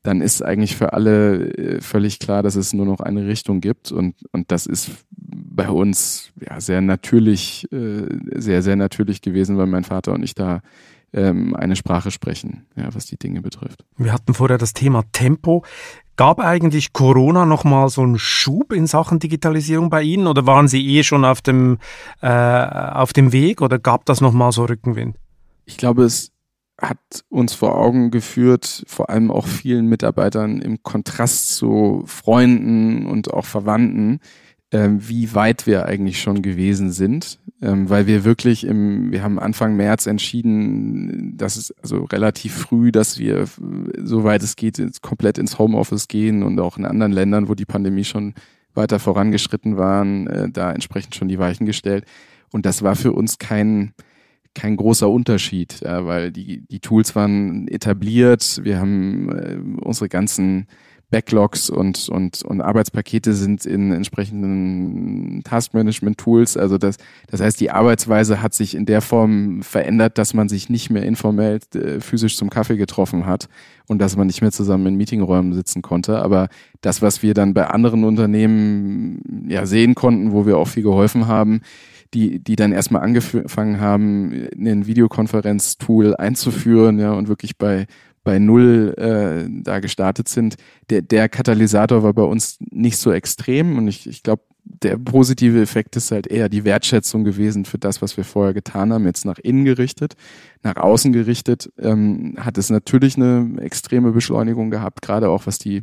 dann ist eigentlich für alle äh, völlig klar, dass es nur noch eine Richtung gibt. Und, und das ist bei uns ja, sehr natürlich, äh, sehr, sehr natürlich gewesen, weil mein Vater und ich da ähm, eine Sprache sprechen, ja, was die Dinge betrifft. Wir hatten vorher das Thema Tempo. Gab eigentlich Corona nochmal so einen Schub in Sachen Digitalisierung bei Ihnen oder waren Sie eh schon auf dem, äh, auf dem Weg oder gab das nochmal so Rückenwind? Ich glaube, es hat uns vor Augen geführt, vor allem auch vielen Mitarbeitern im Kontrast zu Freunden und auch Verwandten, äh, wie weit wir eigentlich schon gewesen sind, ähm, weil wir wirklich im, wir haben Anfang März entschieden, dass es also relativ früh, dass wir, soweit es geht, komplett ins Homeoffice gehen und auch in anderen Ländern, wo die Pandemie schon weiter vorangeschritten waren, äh, da entsprechend schon die Weichen gestellt. Und das war für uns kein, kein großer Unterschied, ja, weil die, die Tools waren etabliert, wir haben äh, unsere ganzen Backlogs und, und, und Arbeitspakete sind in entsprechenden Taskmanagement-Tools. Also das, das heißt, die Arbeitsweise hat sich in der Form verändert, dass man sich nicht mehr informell äh, physisch zum Kaffee getroffen hat und dass man nicht mehr zusammen in Meetingräumen sitzen konnte. Aber das, was wir dann bei anderen Unternehmen ja sehen konnten, wo wir auch viel geholfen haben, die, die dann erstmal angefangen haben, ein Videokonferenz-Tool einzuführen, ja, und wirklich bei, bei Null äh, da gestartet sind. Der, der Katalysator war bei uns nicht so extrem und ich, ich glaube, der positive Effekt ist halt eher die Wertschätzung gewesen für das, was wir vorher getan haben, jetzt nach innen gerichtet, nach außen gerichtet, ähm, hat es natürlich eine extreme Beschleunigung gehabt, gerade auch was die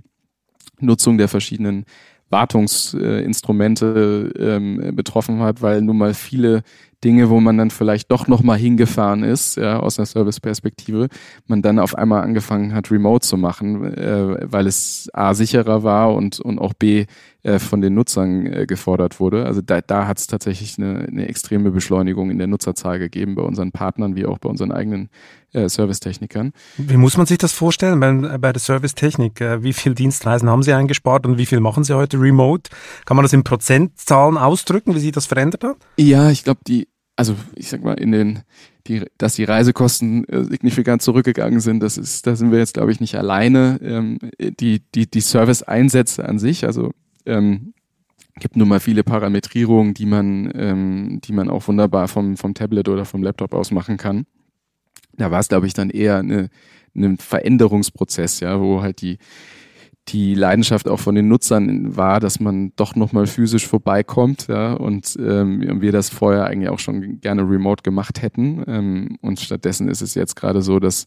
Nutzung der verschiedenen Wartungsinstrumente ähm, betroffen hat, weil nun mal viele Dinge, wo man dann vielleicht doch nochmal hingefahren ist, ja, aus einer Service-Perspektive, man dann auf einmal angefangen hat, Remote zu machen, äh, weil es A sicherer war und, und auch B äh, von den Nutzern äh, gefordert wurde. Also da, da hat es tatsächlich eine, eine extreme Beschleunigung in der Nutzerzahl gegeben, bei unseren Partnern wie auch bei unseren eigenen äh, Servicetechnikern. Wie muss man sich das vorstellen bei, bei der Servicetechnik? Äh, wie viel Dienstreisen haben Sie eingespart und wie viel machen Sie heute remote? Kann man das in Prozentzahlen ausdrücken, wie sich das verändert hat? Ja, ich glaube, die, also ich sag mal, in den, die, dass die Reisekosten äh, signifikant zurückgegangen sind, das ist, da sind wir jetzt, glaube ich, nicht alleine. Ähm, die, die, die Service-Einsätze an sich, also ähm, gibt nun mal viele Parametrierungen, die man, ähm, die man auch wunderbar vom, vom Tablet oder vom Laptop aus machen kann da war es, glaube ich, dann eher eine, ein Veränderungsprozess, ja, wo halt die, die Leidenschaft auch von den Nutzern war, dass man doch nochmal physisch vorbeikommt, ja, und ähm, wir das vorher eigentlich auch schon gerne remote gemacht hätten. Ähm, und stattdessen ist es jetzt gerade so, dass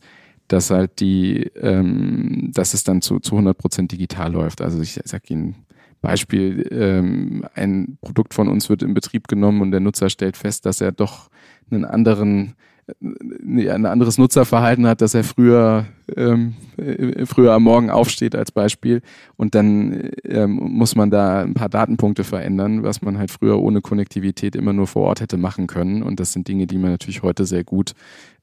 dass halt die, ähm, dass es dann zu, zu 100% digital läuft. Also ich sage Ihnen Beispiel, ähm, ein Produkt von uns wird in Betrieb genommen und der Nutzer stellt fest, dass er doch einen anderen äh, ein anderes Nutzerverhalten hat, dass er früher, ähm, äh, früher am Morgen aufsteht als Beispiel. Und dann äh, ähm, muss man da ein paar Datenpunkte verändern, was man halt früher ohne Konnektivität immer nur vor Ort hätte machen können. Und das sind Dinge, die man natürlich heute sehr gut,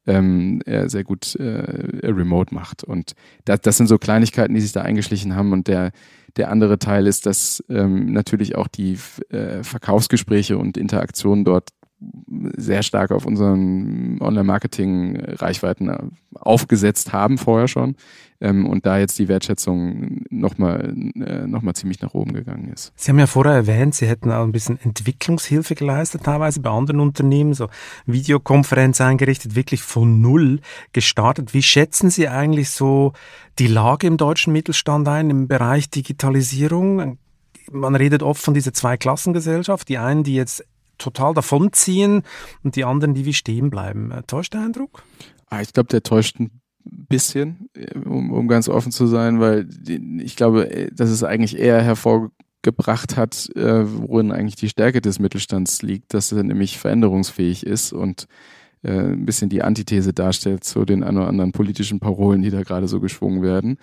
ähm, sehr gut äh, remote macht. Und das, das sind so Kleinigkeiten, die sich da eingeschlichen haben. Und der, der andere Teil ist, dass ähm, natürlich auch die äh, Verkaufsgespräche und Interaktionen dort sehr stark auf unseren Online-Marketing-Reichweiten äh, aufgesetzt haben, vorher schon. Ähm, und da jetzt die Wertschätzung nochmal äh, noch mal ziemlich nach oben gegangen ist. Sie haben ja vorher erwähnt, Sie hätten auch ein bisschen Entwicklungshilfe geleistet, teilweise bei anderen Unternehmen, so Videokonferenz eingerichtet, wirklich von null gestartet. Wie schätzen Sie eigentlich so die Lage im deutschen Mittelstand ein im Bereich Digitalisierung? man redet oft von dieser Zweiklassengesellschaft, die einen, die jetzt total davonziehen und die anderen, die wie stehen bleiben. Äh, täuscht der Eindruck? Ah, ich glaube, der täuscht ein bisschen, äh, um, um ganz offen zu sein, weil die, ich glaube, äh, dass es eigentlich eher hervorgebracht hat, äh, worin eigentlich die Stärke des Mittelstands liegt, dass er nämlich veränderungsfähig ist und äh, ein bisschen die Antithese darstellt zu den ein oder anderen politischen Parolen, die da gerade so geschwungen werden.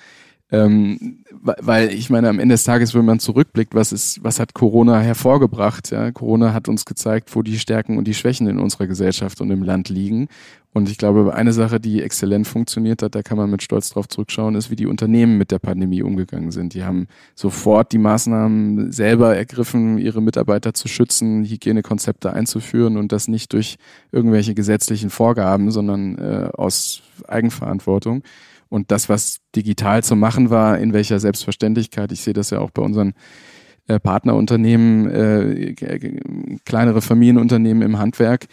Ähm, weil ich meine, am Ende des Tages, wenn man zurückblickt, was ist, was hat Corona hervorgebracht? Ja? Corona hat uns gezeigt, wo die Stärken und die Schwächen in unserer Gesellschaft und im Land liegen. Und ich glaube, eine Sache, die exzellent funktioniert hat, da kann man mit Stolz drauf zurückschauen, ist, wie die Unternehmen mit der Pandemie umgegangen sind. Die haben sofort die Maßnahmen selber ergriffen, ihre Mitarbeiter zu schützen, Hygienekonzepte einzuführen und das nicht durch irgendwelche gesetzlichen Vorgaben, sondern äh, aus Eigenverantwortung und das, was digital zu machen war, in welcher Selbstverständlichkeit, ich sehe das ja auch bei unseren äh, Partnerunternehmen, äh, kleinere Familienunternehmen im Handwerk,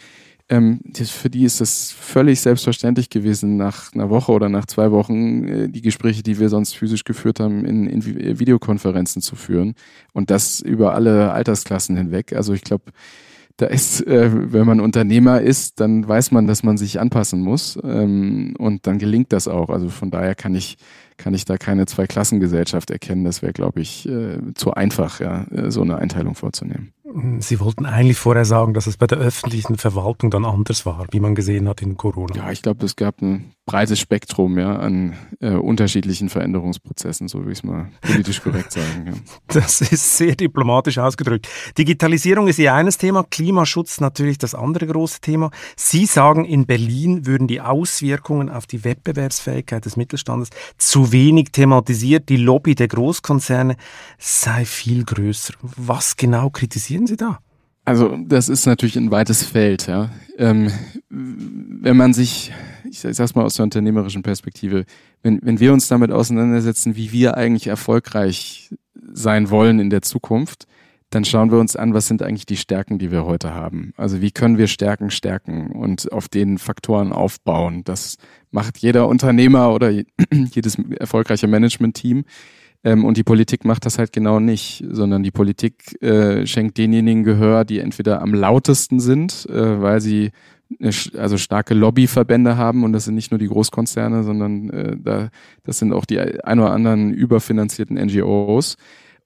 ähm, das, für die ist das völlig selbstverständlich gewesen, nach einer Woche oder nach zwei Wochen äh, die Gespräche, die wir sonst physisch geführt haben, in, in äh, Videokonferenzen zu führen. Und das über alle Altersklassen hinweg. Also ich glaube, da ist, äh, wenn man Unternehmer ist, dann weiß man, dass man sich anpassen muss ähm, und dann gelingt das auch. Also von daher kann ich kann ich da keine Zweiklassengesellschaft erkennen. Das wäre, glaube ich, äh, zu einfach, ja, äh, so eine Einteilung vorzunehmen. Mhm. Sie wollten eigentlich vorher sagen, dass es bei der öffentlichen Verwaltung dann anders war, wie man gesehen hat in Corona. Ja, ich glaube, es gab ein breites Spektrum ja, an äh, unterschiedlichen Veränderungsprozessen, so will ich es mal politisch korrekt [laughs] sagen. Ja. Das ist sehr diplomatisch ausgedrückt. Digitalisierung ist Ihr eines Thema, Klimaschutz natürlich das andere große Thema. Sie sagen, in Berlin würden die Auswirkungen auf die Wettbewerbsfähigkeit des Mittelstandes zu wenig thematisiert. Die Lobby der Großkonzerne sei viel größer. Was genau kritisieren Sie da? Also das ist natürlich ein weites Feld. Ja. Ähm, wenn man sich, ich sage es mal aus der unternehmerischen Perspektive, wenn, wenn wir uns damit auseinandersetzen, wie wir eigentlich erfolgreich sein wollen in der Zukunft, dann schauen wir uns an, was sind eigentlich die Stärken, die wir heute haben. Also wie können wir Stärken stärken und auf den Faktoren aufbauen. Das macht jeder Unternehmer oder [clears throat] jedes erfolgreiche Management-Team. Ähm, und die Politik macht das halt genau nicht, sondern die Politik äh, schenkt denjenigen Gehör, die entweder am lautesten sind, äh, weil sie also starke Lobbyverbände haben und das sind nicht nur die Großkonzerne, sondern äh, da, das sind auch die ein oder anderen überfinanzierten NGOs,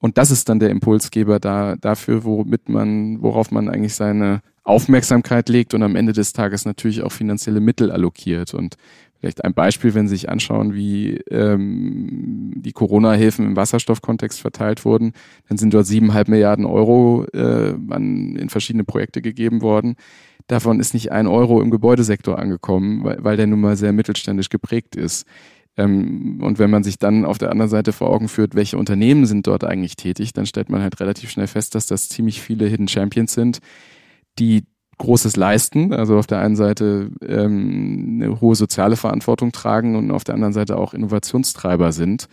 und das ist dann der Impulsgeber da, dafür, womit man, worauf man eigentlich seine Aufmerksamkeit legt und am Ende des Tages natürlich auch finanzielle Mittel allokiert. Und vielleicht ein Beispiel, wenn Sie sich anschauen, wie ähm, die Corona-Hilfen im Wasserstoffkontext verteilt wurden, dann sind dort siebeneinhalb Milliarden Euro äh, an, in verschiedene Projekte gegeben worden. Davon ist nicht ein Euro im Gebäudesektor angekommen, weil, weil der nun mal sehr mittelständisch geprägt ist. Ähm, und wenn man sich dann auf der anderen Seite vor Augen führt, welche Unternehmen sind dort eigentlich tätig, dann stellt man halt relativ schnell fest, dass das ziemlich viele Hidden Champions sind, die Großes leisten, also auf der einen Seite ähm, eine hohe soziale Verantwortung tragen und auf der anderen Seite auch Innovationstreiber sind.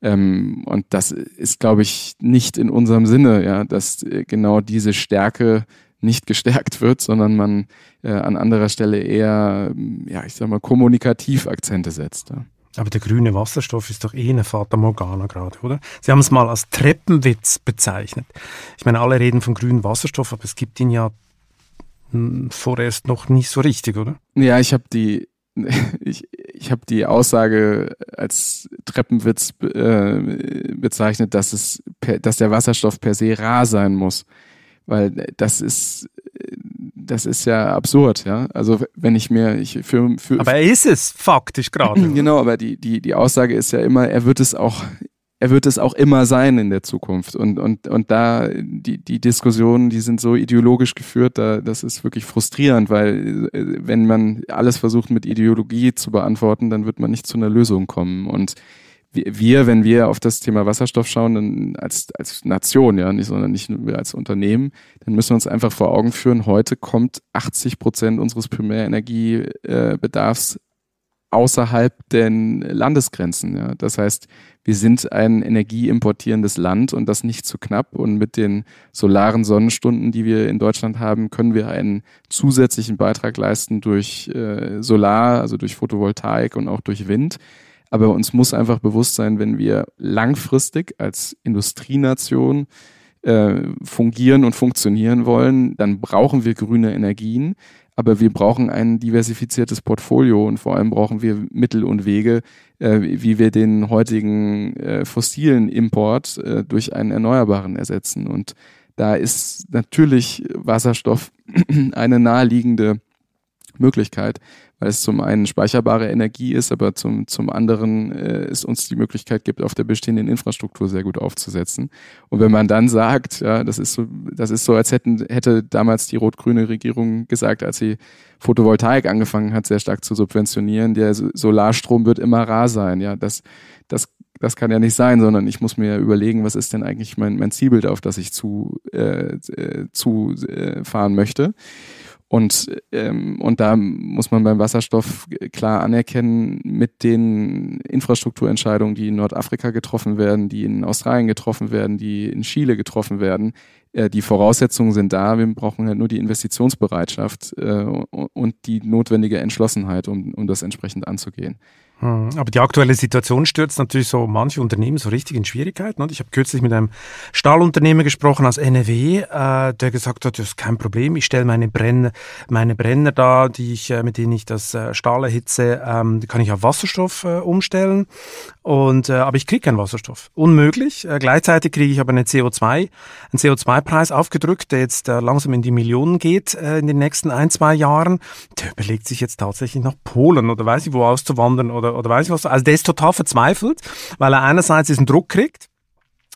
Ähm, und das ist, glaube ich, nicht in unserem Sinne, ja, dass äh, genau diese Stärke nicht gestärkt wird, sondern man äh, an anderer Stelle eher, ja, ich sag mal, kommunikativ Akzente setzt. Ja. Aber der grüne Wasserstoff ist doch eh eine Fata Morgana gerade, oder? Sie haben es mal als Treppenwitz bezeichnet. Ich meine, alle reden vom grünen Wasserstoff, aber es gibt ihn ja hm, vorerst noch nicht so richtig, oder? Ja, ich habe die [laughs] ich, ich habe die Aussage als Treppenwitz äh, bezeichnet, dass es per, dass der Wasserstoff per se rar sein muss, weil das ist das ist ja absurd, ja. Also wenn ich mir, ich für, für aber er ist es faktisch gerade. [clears throat] genau, aber die die die Aussage ist ja immer, er wird es auch er wird es auch immer sein in der Zukunft. Und, und, und da die, die Diskussionen, die sind so ideologisch geführt, da, das ist wirklich frustrierend, weil äh, wenn man alles versucht mit Ideologie zu beantworten, dann wird man nicht zu einer Lösung kommen. Und wir, wenn wir auf das Thema Wasserstoff schauen, dann als, als Nation, ja, nicht, sondern nicht nur als Unternehmen, dann müssen wir uns einfach vor Augen führen, heute kommt 80 Prozent unseres Primärenergiebedarfs außerhalb den Landesgrenzen. Ja. Das heißt, wir sind ein energieimportierendes Land und das nicht zu knapp. Und mit den solaren Sonnenstunden, die wir in Deutschland haben, können wir einen zusätzlichen Beitrag leisten durch äh, Solar, also durch Photovoltaik und auch durch Wind. Aber uns muss einfach bewusst sein, wenn wir langfristig als Industrienation äh, fungieren und funktionieren wollen, dann brauchen wir grüne Energien, aber wir brauchen ein diversifiziertes Portfolio und vor allem brauchen wir Mittel und Wege, äh, wie wir den heutigen äh, fossilen Import äh, durch einen erneuerbaren ersetzen. Und da ist natürlich Wasserstoff [clears throat] eine naheliegende Möglichkeit, weil es zum einen speicherbare Energie ist, aber zum, zum anderen äh, es uns die Möglichkeit gibt, auf der bestehenden Infrastruktur sehr gut aufzusetzen. Und wenn man dann sagt, ja, das ist so, das ist so, als hätten, hätte damals die rot-grüne Regierung gesagt, als sie Photovoltaik angefangen hat, sehr stark zu subventionieren, der Solarstrom wird immer rar sein, ja, das, das das kann ja nicht sein, sondern ich muss mir überlegen, was ist denn eigentlich mein, mein Zielbild, auf das ich zu, äh, äh zu äh, fahren möchte. Und, ähm, und da muss man beim Wasserstoff klar anerkennen, mit den Infrastrukturentscheidungen, die in Nordafrika getroffen werden, die in Australien getroffen werden, die in Chile getroffen werden, äh, die Voraussetzungen sind da. Wir brauchen halt nur die Investitionsbereitschaft äh, und die notwendige Entschlossenheit, um, um das entsprechend anzugehen. Hm. Aber die aktuelle Situation stürzt natürlich so manche Unternehmen so richtig in Schwierigkeiten. Und ich habe kürzlich mit einem Stahlunternehmer gesprochen aus NRW, äh, der gesagt hat, das ist kein Problem, ich stelle meine Brenner, meine Brenner da, die ich, äh, mit denen ich das äh, Stahl erhitze, ähm, kann ich auf Wasserstoff umstellen. Und, aber ich kriege keinen Wasserstoff. Unmöglich. gleichzeitig kriege ich aber eine CO2, einen CO2-Preis aufgedrückt, der jetzt langsam in die Millionen geht in den nächsten ein, zwei Jahren. Der überlegt sich jetzt tatsächlich nach Polen oder weiß ich wo auszuwandern oder oder, oder weiß ich was. Also der ist total verzweifelt, weil er einerseits diesen Druck kriegt,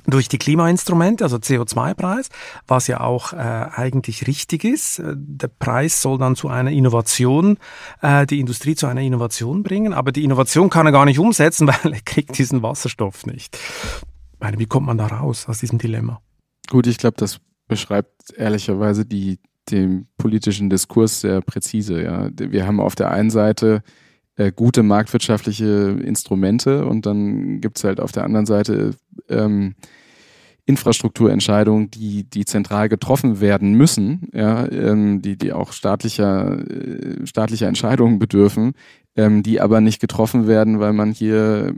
durch die Klimainstrumente, also CO2-Preis, was ja auch äh, eigentlich richtig ist. Äh, der Preis soll dann zu einer Innovation, äh, die Industrie zu einer Innovation bringen, aber die Innovation kann er gar nicht umsetzen, [laughs] weil er kriegt diesen Wasserstoff nicht. Ich meine, wie kommt man da raus aus diesem Dilemma? Gut, ich glaube, das beschreibt ehrlicherweise die, den politischen Diskurs sehr präzise. Ja. Wir haben auf der einen Seite äh, gute marktwirtschaftliche Instrumente und dann gibt's halt auf der anderen Seite ähm, Infrastrukturentscheidungen, die, die zentral getroffen werden müssen, ja, ähm, die, die auch staatlicher, äh, staatlicher Entscheidungen bedürfen, ähm, die aber nicht getroffen werden, weil man hier,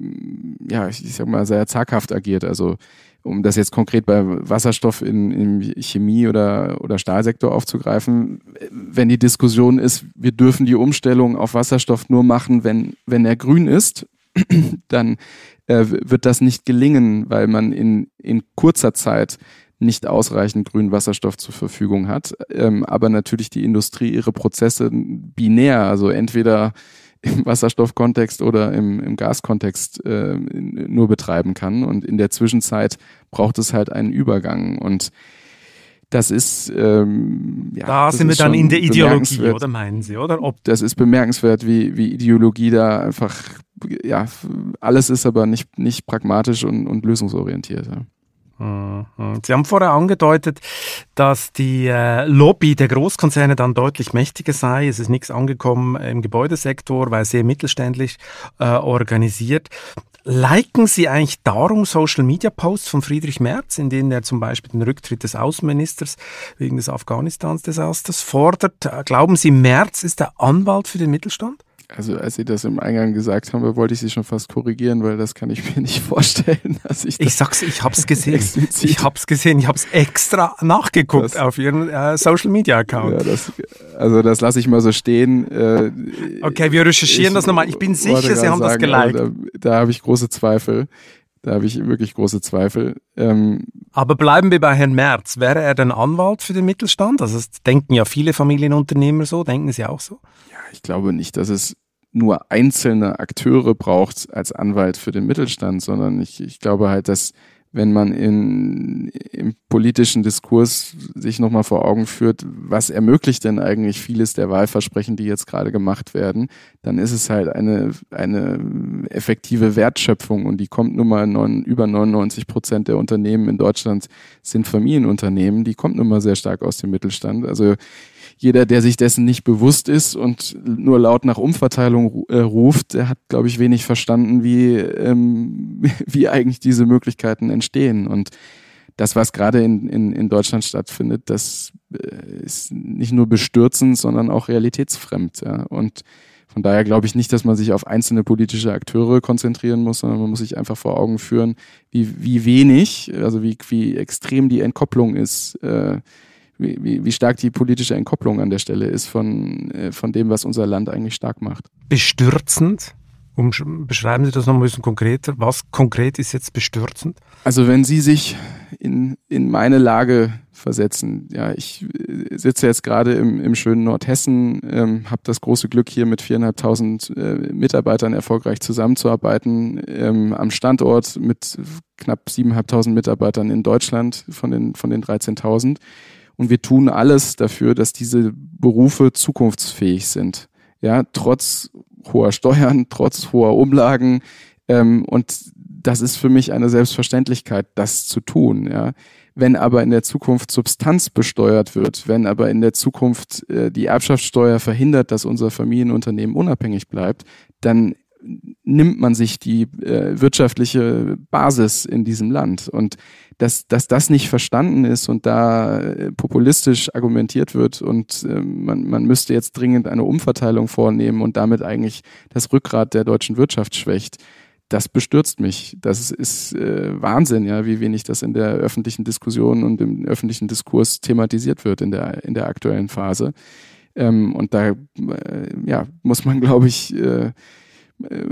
ja, ich sag mal, sehr zaghaft agiert. Also um das jetzt konkret bei Wasserstoff in, im Chemie- oder, oder Stahlsektor aufzugreifen, wenn die Diskussion ist, wir dürfen die Umstellung auf Wasserstoff nur machen, wenn, wenn er grün ist, [clears throat] dann äh, wird das nicht gelingen, weil man in, in kurzer Zeit nicht ausreichend grünen Wasserstoff zur Verfügung hat. Ähm, aber natürlich die Industrie ihre Prozesse binär, also entweder im Wasserstoffkontext oder im, im Gaskontext äh, nur betreiben kann. Und in der Zwischenzeit braucht es halt einen Übergang. Und das ist ähm, ja, da das sind wir dann in der Ideologie, oder meinen Sie, oder? Ob das ist bemerkenswert, wie, wie Ideologie da einfach ja alles ist, aber nicht nicht pragmatisch und, und lösungsorientiert. Ja. Mhm. Sie haben vorher angedeutet, dass die äh, Lobby der Großkonzerne dann deutlich mächtiger sei. Es ist nichts angekommen im Gebäudesektor, weil sehr mittelständlich äh, organisiert. Liken Sie eigentlich darum Social Media Posts von Friedrich Merz, in denen er zum Beispiel den Rücktritt des Außenministers wegen des Afghanistans-Desasters fordert? Glauben Sie, Merz ist der Anwalt für den Mittelstand? also als Sie das im Eingang gesagt haben, wollte ich Sie schon fast korrigieren, weil das kann ich mir nicht [laughs] vorstellen, dass ich. Ich sag's, ich hab's gesehen. ich hab's gesehen. Ich hab's extra nachgeguckt das, auf Ihren äh, Social Media Account. Ja, das, also das lasse ich mal so stehen. Äh, okay, wir recherchieren ich, das nochmal. Ich bin sicher, Sie haben sagen, das geliked. Da, da habe ich große Zweifel. Da habe ich wirklich große Zweifel. Ähm, Aber bleiben wir bei Herrn Merz. Wäre er denn Anwalt für den Mittelstand? Also das denken ja viele Familienunternehmer so, denken Sie auch so? Ja, ich glaube nicht, dass es nur einzelne Akteure braucht als Anwalt für den Mittelstand, sondern ich, ich glaube halt, dass wenn man in, im politischen Diskurs sich nochmal vor Augen führt, was ermöglicht denn eigentlich vieles der Wahlversprechen, die jetzt gerade gemacht werden, dann ist es halt eine, eine effektive Wertschöpfung und die kommt nun mal neun, über 99 Prozent der Unternehmen in Deutschland sind Familienunternehmen, die kommt nun mal sehr stark aus dem Mittelstand. Also jeder, der sich dessen nicht bewusst ist und nur laut nach Umverteilung äh, ruft, der hat, glaube ich, wenig verstanden, wie, ähm, [laughs] wie eigentlich diese Möglichkeiten entstehen. Und das, was gerade in, in, in Deutschland stattfindet, das äh, ist nicht nur bestürzend, sondern auch realitätsfremd. Ja. Und von daher glaube ich nicht, dass man sich auf einzelne politische Akteure konzentrieren muss, sondern man muss sich einfach vor Augen führen, wie, wie wenig, also wie, wie extrem die Entkopplung ist. Äh, wie, wie, stark die politische Entkopplung an der Stelle ist von, äh, von dem, was unser Land eigentlich stark macht. Bestürzend? Um, beschreiben Sie das noch ein bisschen konkreter. Was konkret ist jetzt bestürzend? Also wenn Sie sich in, in meine Lage versetzen, ja, ich äh, sitze jetzt gerade im, im schönen Nordhessen, ähm, habe das große Glück, hier mit 4.500 äh, Mitarbeitern erfolgreich zusammenzuarbeiten, ähm, am Standort mit knapp 7.500 Mitarbeitern in Deutschland von den, von den 13.000. Und wir tun alles dafür, dass diese Berufe zukunftsfähig sind. Ja, trotz hoher Steuern, trotz hoher Umlagen. Ähm, und das ist für mich eine Selbstverständlichkeit, das zu tun. Ja. Wenn aber in der Zukunft Substanz besteuert wird, wenn aber in der Zukunft äh, die Erbschaftssteuer verhindert, dass unser Familienunternehmen unabhängig bleibt, dann nimmt man sich die äh, wirtschaftliche Basis in diesem Land. Und dass, dass das nicht verstanden ist und da äh, populistisch argumentiert wird und äh, man, man müsste jetzt dringend eine Umverteilung vornehmen und damit eigentlich das Rückgrat der deutschen Wirtschaft schwächt das bestürzt mich. Das ist äh, Wahnsinn, ja, wie wenig das in der öffentlichen Diskussion und im öffentlichen Diskurs thematisiert wird in der, in der aktuellen Phase. Ähm, und da äh, ja, muss man, glaube ich, äh, äh,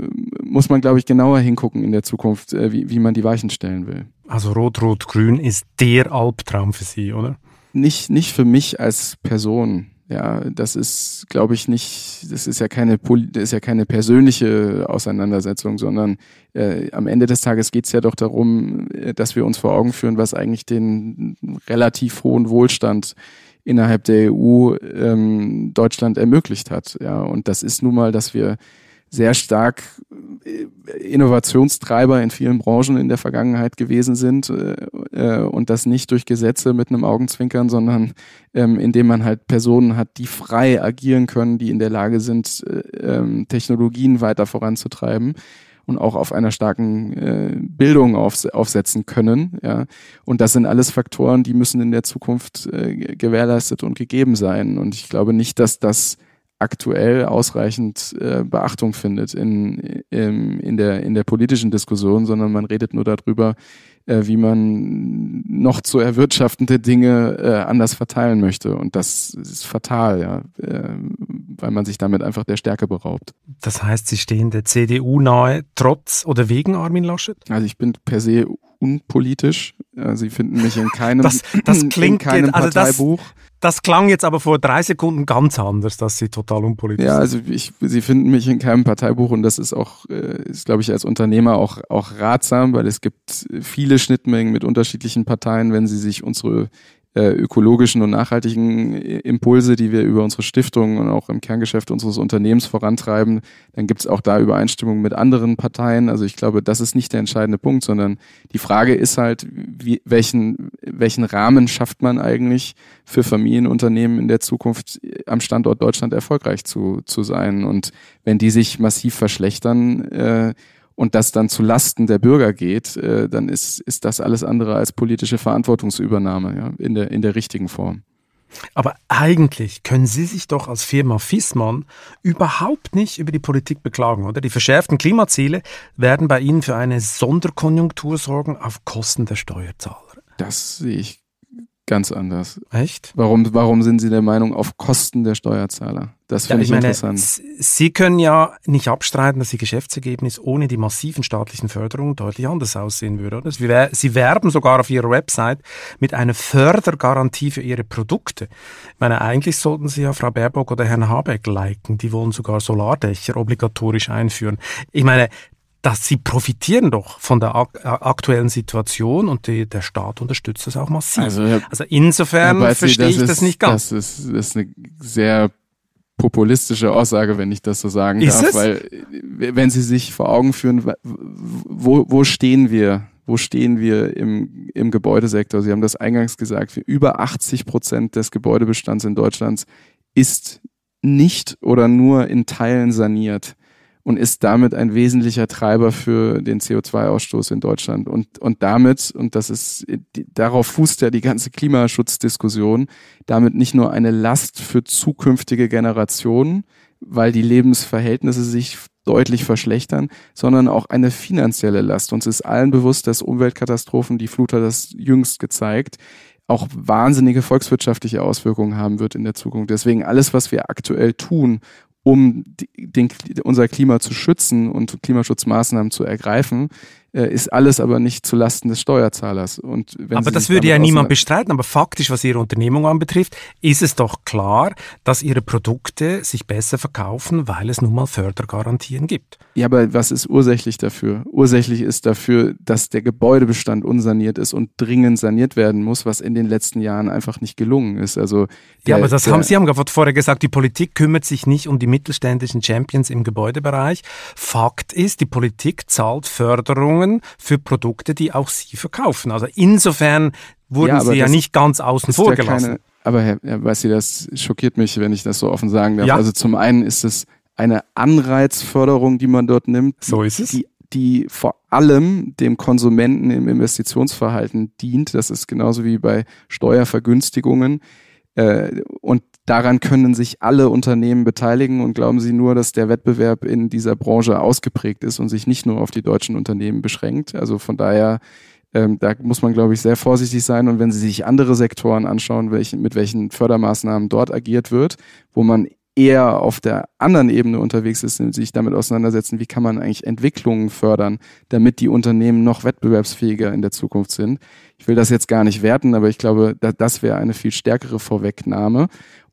muss man, glaube ich, genauer hingucken in der Zukunft, äh, wie, wie man die Weichen stellen will. Also Rot-Rot-Grün ist der Albtraum für Sie, oder? Nicht, nicht für mich als Person. Ja, das ist, glaube ich, nicht, das ist ja keine, das ist ja keine persönliche Auseinandersetzung, sondern äh, am Ende des Tages geht es ja doch darum, äh, dass wir uns vor Augen führen, was eigentlich den relativ hohen Wohlstand innerhalb der EU ähm, Deutschland ermöglicht hat. Ja, und das ist nun mal, dass wir sehr stark äh, Innovationstreiber in vielen Branchen in der Vergangenheit gewesen sind äh, äh, und das nicht durch Gesetze mit einem Augenzwinkern, sondern ähm, indem man halt Personen hat, die frei agieren können, die in der Lage sind, ähm, Technologien weiter voranzutreiben und auch auf einer starken äh, Bildung aufs aufsetzen können. Ja. Und das sind alles Faktoren, die müssen in der Zukunft äh, gewährleistet und gegeben sein. Und ich glaube nicht, dass das aktuell ausreichend äh, Beachtung findet in, in, ähm, in, der, in der politischen Diskussion, sondern man redet nur darüber, äh, wie man noch zu erwirtschaftende Dinge äh, anders verteilen möchte. Und das ist fatal, ja, äh, weil man sich damit einfach der Stärke beraubt. Das heißt, Sie stehen der CDU nahe, trotz oder wegen Armin Laschet? Also ich bin per se unpolitisch. Äh, sie finden mich in keinem, [laughs] das, das klingt in keinem also Parteibuch. Das, das klang jetzt aber vor drei Sekunden ganz anders, dass Sie total unpolitisch sind. Ja, also ich, Sie finden mich in keinem Parteibuch und das ist auch, äh, ist glaube ich als Unternehmer auch, auch ratsam, weil es gibt äh, viele Schnittmengen mit unterschiedlichen Parteien. Wenn Sie sich unsere äh, ökologischen und nachhaltigen äh, Impulse, die wir über unsere Stiftung und auch im Kerngeschäft unseres Unternehmens vorantreiben, dann gibt es auch da Übereinstimmung mit anderen Parteien. Also ich glaube, das ist nicht der entscheidende Punkt, sondern die Frage ist halt, wie, welchen, welchen Rahmen schafft man eigentlich für Familienunternehmen in der Zukunft äh, am Standort Deutschland erfolgreich zu, zu sein. Und wenn die sich massiv verschlechtern, äh, und das dann zu Lasten der Bürger geht, äh, dann ist, ist das alles andere als politische Verantwortungsübernahme ja, in, der, in der richtigen Form. Aber eigentlich können Sie sich doch als Firma Fissmann überhaupt nicht über die Politik beklagen, oder? Die verschärften Klimaziele werden bei Ihnen für eine Sonderkonjunktur sorgen auf Kosten der Steuerzahler. Das sehe ich Ganz anders. Echt? Warum, warum sind Sie der Meinung, auf Kosten der Steuerzahler? Das finde ja, ich, ich meine, interessant. Sie können ja nicht abstreiten, dass Ihr Geschäftsergebnis ohne die massiven staatlichen Förderungen deutlich anders aussehen würde. Oder? Sie werben sogar auf Ihrer Website mit einer Fördergarantie für Ihre Produkte. Ich meine, eigentlich sollten Sie ja Frau Baerbock oder Herrn Habeck liken. Die wollen sogar Solardächer obligatorisch einführen. Ich meine, dass sie profitieren doch von der äh, aktuellen Situation und die, der Staat unterstützt das auch massiv. Also, Herr, also insofern Balzi, verstehe das ich ist, das nicht ganz. Das ist, das ist eine sehr populistische Aussage, wenn ich das so sagen ist darf, es? weil wenn Sie sich vor Augen führen, wo, wo stehen wir? Wo stehen wir im, im Gebäudesektor? Sie haben das eingangs gesagt, über 80 Prozent des Gebäudebestands in Deutschland ist nicht oder nur in Teilen saniert und ist damit ein wesentlicher Treiber für den CO2-Ausstoß in Deutschland. Und, und damit, und das ist, darauf fußt ja die ganze Klimaschutzdiskussion, damit nicht nur eine Last für zukünftige Generationen, weil die Lebensverhältnisse sich deutlich verschlechtern, sondern auch eine finanzielle Last. Uns ist allen bewusst, dass Umweltkatastrophen, die Flut hat das jüngst gezeigt, auch wahnsinnige volkswirtschaftliche Auswirkungen haben wird in der Zukunft. Deswegen alles, was wir aktuell tun, um den, unser Klima zu schützen und Klimaschutzmaßnahmen zu ergreifen, äh, ist alles aber nicht zulasten des Steuerzahlers. Und aber das würde ja niemand bestreiten. Aber faktisch, was Ihre Unternehmung anbetrifft, ist es doch klar, dass Ihre Produkte sich besser verkaufen, weil es nun mal Fördergarantien gibt. Ja, aber was ist ursächlich dafür? Ursächlich ist dafür, dass der Gebäudebestand unsaniert ist und dringend saniert werden muss, was in den letzten Jahren einfach nicht gelungen ist. Also der, ja, aber das haben Sie haben vorher gesagt, die Politik kümmert sich nicht um die mittelständischen Champions im Gebäudebereich. Fakt ist, die Politik zahlt Förderung Erklärungen für Produkte, die auch Sie verkaufen. Also insofern wurden ja, Sie ja nicht ganz außen vor gelassen. Ja aber Herr, Herr Weißi, das schockiert mich, wenn ich das so offen sagen darf. Ja. Also zum einen ist es eine Anreizförderung, die man dort nimmt. So ist es. Die, die vor allem dem Konsumenten im Investitionsverhalten dient. Das ist genauso wie bei Steuervergünstigungen. Äh, und daran können sich alle Unternehmen beteiligen und glauben Sie nur, dass der Wettbewerb in dieser Branche ausgeprägt ist und sich nicht nur auf die deutschen Unternehmen beschränkt. Also von daher, ähm, da muss man, glaube ich, sehr vorsichtig sein. Und wenn Sie sich andere Sektoren anschauen, welchen, mit welchen Fördermaßnahmen dort agiert wird, wo man eher auf der anderen Ebene unterwegs ist, sich damit auseinandersetzen, wie kann man eigentlich Entwicklungen fördern, damit die Unternehmen noch wettbewerbsfähiger in der Zukunft sind. Ich will das jetzt gar nicht werten, aber ich glaube, das wäre eine viel stärkere Vorwegnahme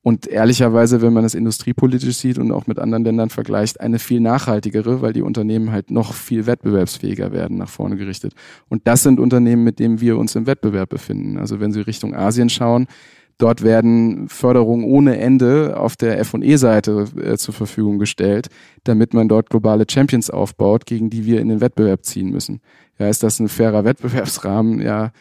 und ehrlicherweise, wenn man das industriepolitisch sieht und auch mit anderen Ländern vergleicht, eine viel nachhaltigere, weil die Unternehmen halt noch viel wettbewerbsfähiger werden, nach vorne gerichtet. Und das sind Unternehmen, mit denen wir uns im Wettbewerb befinden. Also wenn Sie Richtung Asien schauen, dort werden Förderungen ohne Ende auf der FE-Seite äh, zur Verfügung gestellt, damit man dort globale Champions aufbaut, gegen die wir in den Wettbewerb ziehen müssen. Ja, ist das ein fairer Wettbewerbsrahmen? Ja,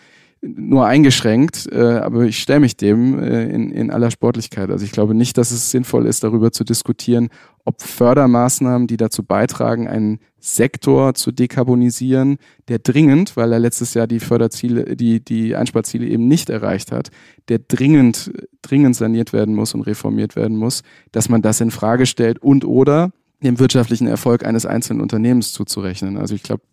nur eingeschränkt, äh, aber ich stelle mich dem äh, in, in aller Sportlichkeit. Also ich glaube nicht, dass es sinnvoll ist, darüber zu diskutieren, ob Fördermaßnahmen, die dazu beitragen, einen Sektor zu dekarbonisieren, der dringend, weil er letztes Jahr die Förderziele, die, die Einsparziele eben nicht erreicht hat, der dringend, dringend saniert werden muss und reformiert werden muss, dass man das in Frage stellt und oder dem wirtschaftlichen Erfolg eines einzelnen Unternehmens zuzurechnen. Also ich glaube,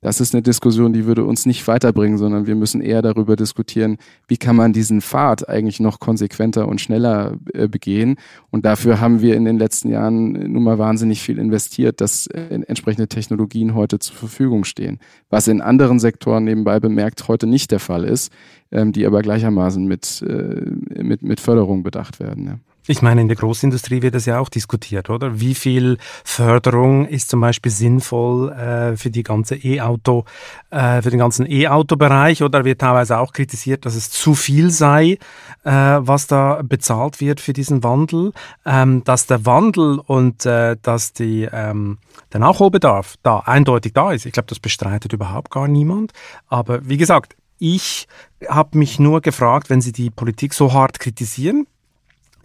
das ist eine Diskussion, die würde uns nicht weiterbringen, sondern wir müssen eher darüber diskutieren, wie kann man diesen Pfad eigentlich noch konsequenter und schneller äh, begehen. Und dafür haben wir in den letzten Jahren äh, nun mal wahnsinnig viel investiert, dass äh, entsprechende Technologien heute zur Verfügung stehen, was in anderen Sektoren nebenbei bemerkt heute nicht der Fall ist, ähm, die aber gleichermaßen mit, äh, mit, mit Förderung bedacht werden. Ja. Ich meine, in der Großindustrie wird das ja auch diskutiert, oder? Wie viel Förderung ist zum Beispiel sinnvoll äh, für die ganze E-Auto, äh, für den ganzen E-Auto-Bereich? Oder wird teilweise auch kritisiert, dass es zu viel sei, äh, was da bezahlt wird für diesen Wandel? Ähm, dass der Wandel und äh, dass die, ähm, der Nachholbedarf da eindeutig da ist. Ich glaube, das bestreitet überhaupt gar niemand. Aber wie gesagt, ich habe mich nur gefragt, wenn Sie die Politik so hart kritisieren,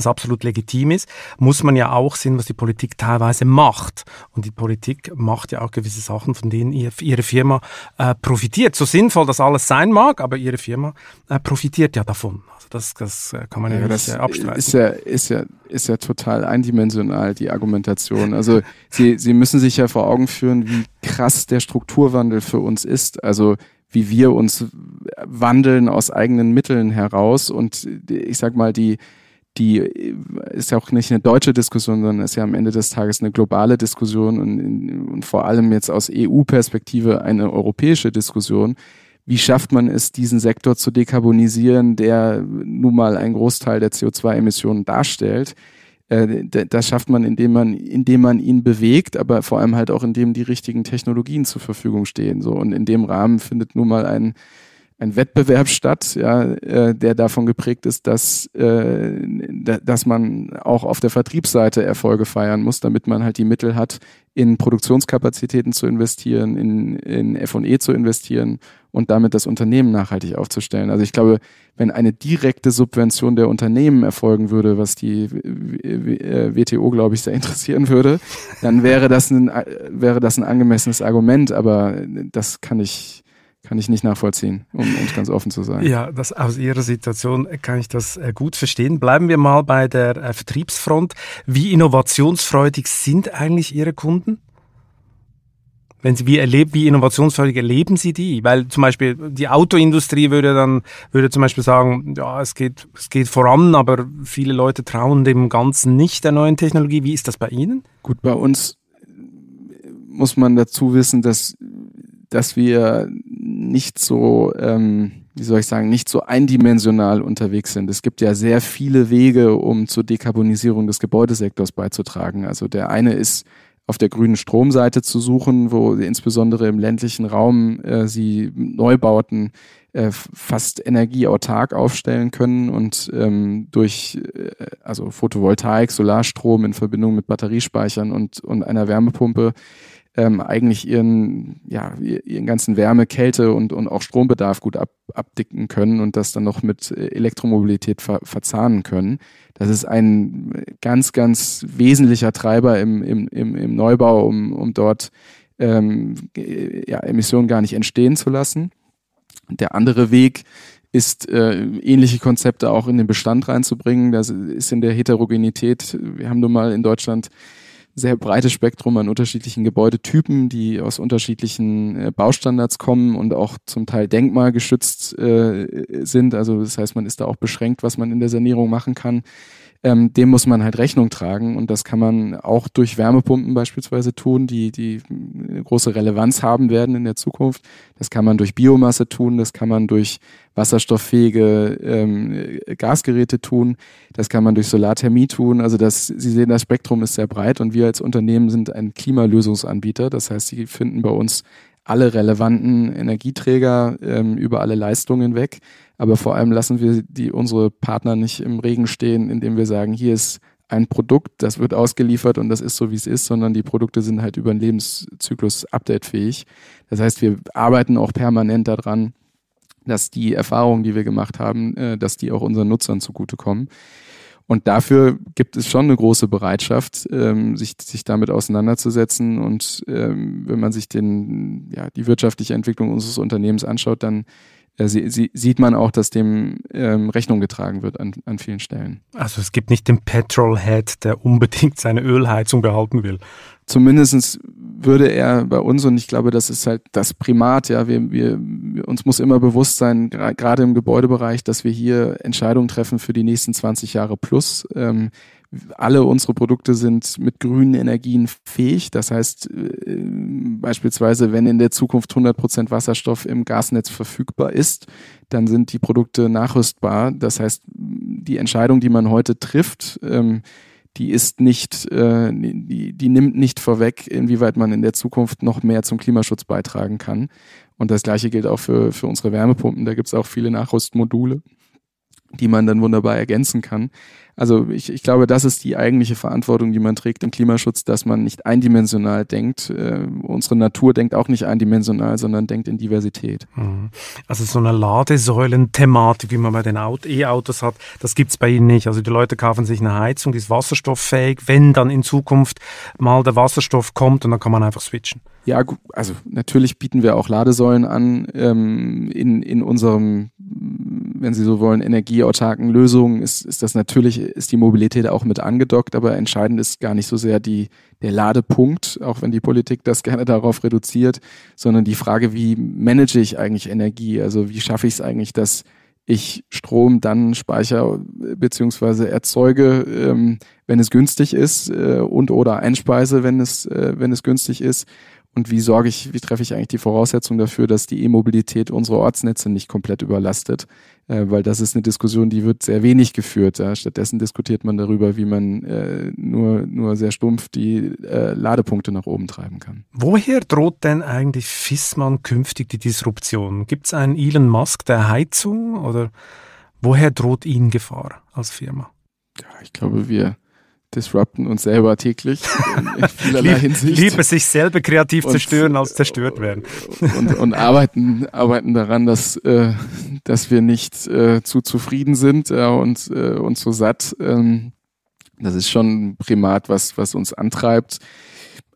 was absolut legitim ist, muss man ja auch sehen, was die Politik teilweise macht. Und die Politik macht ja auch gewisse Sachen, von denen ihr, ihre Firma äh, profitiert. So sinnvoll das alles sein mag, aber ihre Firma äh, profitiert ja davon. Also das, das äh, kann man ja, ja das nicht äh, abstreiten. Ist ja, ist, ja, ist ja total eindimensional, die Argumentation. Also Sie, Sie müssen sich ja vor Augen führen, wie krass der Strukturwandel für uns ist. Also wie wir uns wandeln aus eigenen Mitteln heraus und ich sag mal, die, die äh, ist ja auch nicht eine deutsche Diskussion, sondern ist ja am Ende des Tages eine globale Diskussion und, und vor allem jetzt aus EU-Perspektive eine europäische Diskussion. Wie schafft man es, diesen Sektor zu dekarbonisieren, der nun mal einen Großteil der CO2-Emissionen darstellt? Äh, das schafft man indem, man, indem man ihn bewegt, aber vor allem halt auch, indem die richtigen Technologien zur Verfügung stehen. So. Und in dem Rahmen findet nun mal ein ein Wettbewerb statt, ja, äh, der davon geprägt ist, dass, äh, dass man auch auf der Vertriebsseite Erfolge feiern muss, damit man halt die Mittel hat, in Produktionskapazitäten zu investieren, in, in F&E zu investieren und damit das Unternehmen nachhaltig aufzustellen. Also ich glaube, wenn eine direkte Subvention der Unternehmen erfolgen würde, was die WTO, äh, glaube ich, sehr interessieren würde, dann wäre das ein, äh, wäre das ein angemessenes Argument, aber das kann ich kann ich nicht nachvollziehen, um uns ganz offen zu sein. Ja, das, aus Ihrer Situation kann ich das äh, gut verstehen. Bleiben wir mal bei der äh, Vertriebsfront. Wie innovationsfreudig sind eigentlich Ihre Kunden? Wenn Sie, wie, erleben, wie innovationsfreudig erleben Sie die? Weil zum Beispiel die Autoindustrie würde dann, würde zum Beispiel sagen, ja, es geht, es geht voran, aber viele Leute trauen dem Ganzen nicht der neuen Technologie. Wie ist das bei Ihnen? Gut, bei uns muss man dazu wissen, dass, dass wir nicht so, ähm, wie soll ich sagen, nicht so eindimensional unterwegs sind. Es gibt ja sehr viele Wege, um zur Dekarbonisierung des Gebäudesektors beizutragen. Also der eine ist auf der grünen Stromseite zu suchen, wo insbesondere im ländlichen Raum äh, sie Neubauten äh, fast energieautark aufstellen können und ähm, durch äh, also Photovoltaik, Solarstrom in Verbindung mit Batteriespeichern und, und einer Wärmepumpe ähm, eigentlich ihren, ja, ihren ganzen Wärme, Kälte und, und auch Strombedarf gut ab, abdicken können und das dann noch mit äh, Elektromobilität ver, verzahnen können. Das ist ein ganz, ganz wesentlicher Treiber im, im, im, im Neubau, um, um dort ähm, äh, ja, Emissionen gar nicht entstehen zu lassen. Der andere Weg ist, äh, ähnliche Konzepte auch in den Bestand reinzubringen. Das ist in der Heterogenität. Wir haben nun mal in Deutschland sehr breites Spektrum an unterschiedlichen Gebäudetypen, die aus unterschiedlichen äh, Baustandards kommen und auch zum Teil denkmalgeschützt äh, sind. Also das heißt, man ist da auch beschränkt, was man in der Sanierung machen kann ähm, dem muss man halt Rechnung tragen und das kann man auch durch Wärmepumpen beispielsweise tun, die, die eine große Relevanz haben werden in der Zukunft. Das kann man durch Biomasse tun, das kann man durch wasserstofffähige ähm, Gasgeräte tun, das kann man durch Solarthermie tun. Also das, Sie sehen, das Spektrum ist sehr breit und wir als Unternehmen sind ein Klimalösungsanbieter. Das heißt, Sie finden bei uns alle relevanten Energieträger ähm, über alle Leistungen weg aber vor allem lassen wir die, unsere Partner nicht im Regen stehen, indem wir sagen, hier ist ein Produkt, das wird ausgeliefert und das ist so, wie es ist, sondern die Produkte sind halt über den Lebenszyklus updatefähig. Das heißt, wir arbeiten auch permanent daran, dass die Erfahrungen, die wir gemacht haben, äh, dass die auch unseren Nutzern zugutekommen. Und dafür gibt es schon eine große Bereitschaft, ähm, sich, sich damit auseinanderzusetzen. Und ähm, wenn man sich den, ja, die wirtschaftliche Entwicklung unseres Unternehmens anschaut, dann äh, sie, sie, sieht man auch, dass dem ähm, Rechnung getragen wird an, an vielen Stellen. Also es gibt nicht den Petrolhead, der unbedingt seine Ölheizung behalten will. Zumindest würde er bei uns, und ich glaube, das ist halt das Primat, ja, wir, wir, uns muss immer bewusst sein, gerade im Gebäudebereich, dass wir hier Entscheidungen treffen für die nächsten 20 Jahre plus. Ähm, alle unsere Produkte sind mit grünen Energien fähig. Das heißt, äh, beispielsweise, wenn in der Zukunft 100 Prozent Wasserstoff im Gasnetz verfügbar ist, dann sind die Produkte nachrüstbar. Das heißt, die Entscheidung, die man heute trifft, ähm, die ist nicht, äh, die, die nimmt nicht vorweg, inwieweit man in der Zukunft noch mehr zum Klimaschutz beitragen kann. Und das gleiche gilt auch für, für unsere Wärmepumpen. Da gibt es auch viele Nachrüstmodule, die man dann wunderbar ergänzen kann. Also ich, ich glaube, das ist die eigentliche Verantwortung, die man trägt im Klimaschutz, dass man nicht eindimensional denkt. Äh, unsere Natur denkt auch nicht eindimensional, sondern denkt in Diversität. Mhm. Also so eine Ladesäulen-Thematik, wie man bei den E-Autos hat, das gibt es bei Ihnen nicht. Also die Leute kaufen sich eine Heizung, die ist wasserstofffähig. Wenn dann in Zukunft mal der Wasserstoff kommt und dann kann man einfach switchen. Ja, also natürlich bieten wir auch Ladesäulen an ähm, in, in unserem wenn Sie so wollen, energieautarken Lösungen ist, ist das natürlich, ist die Mobilität auch mit angedockt, aber entscheidend ist gar nicht so sehr die, der Ladepunkt, auch wenn die Politik das [laughs] gerne darauf reduziert, sondern die Frage, wie manage ich eigentlich Energie? Also wie schaffe ich es eigentlich, dass ich Strom dann speicher bzw. erzeuge, ähm, wenn es günstig ist äh, und oder einspeise, wenn es, äh, wenn es günstig ist und wie sorge ich, wie treffe ich eigentlich die Voraussetzung dafür, dass die E-Mobilität unsere Ortsnetze nicht komplett überlastet, äh, weil das ist eine Diskussion, die wird sehr wenig geführt. Ja. Stattdessen diskutiert man darüber, wie man äh, nur, nur sehr stumpf die äh, Ladepunkte nach oben treiben kann. Woher droht denn eigentlich Fissmann künftig die Disruption? Gibt es einen Elon Musk der Heizung oder woher droht Ihnen Gefahr als Firma? Ja, ich glaube, wir disrupten uns selber täglich in, in [laughs] vielerlei Hinsicht. Liebe sich selber kreativ und, zerstören als zerstört werden. [laughs] und, und arbeiten, arbeiten daran, dass, äh, dass wir nicht äh, zu zufrieden sind äh, und, äh, und so satt. Ähm, das ist schon ein Primat, was, was uns antreibt.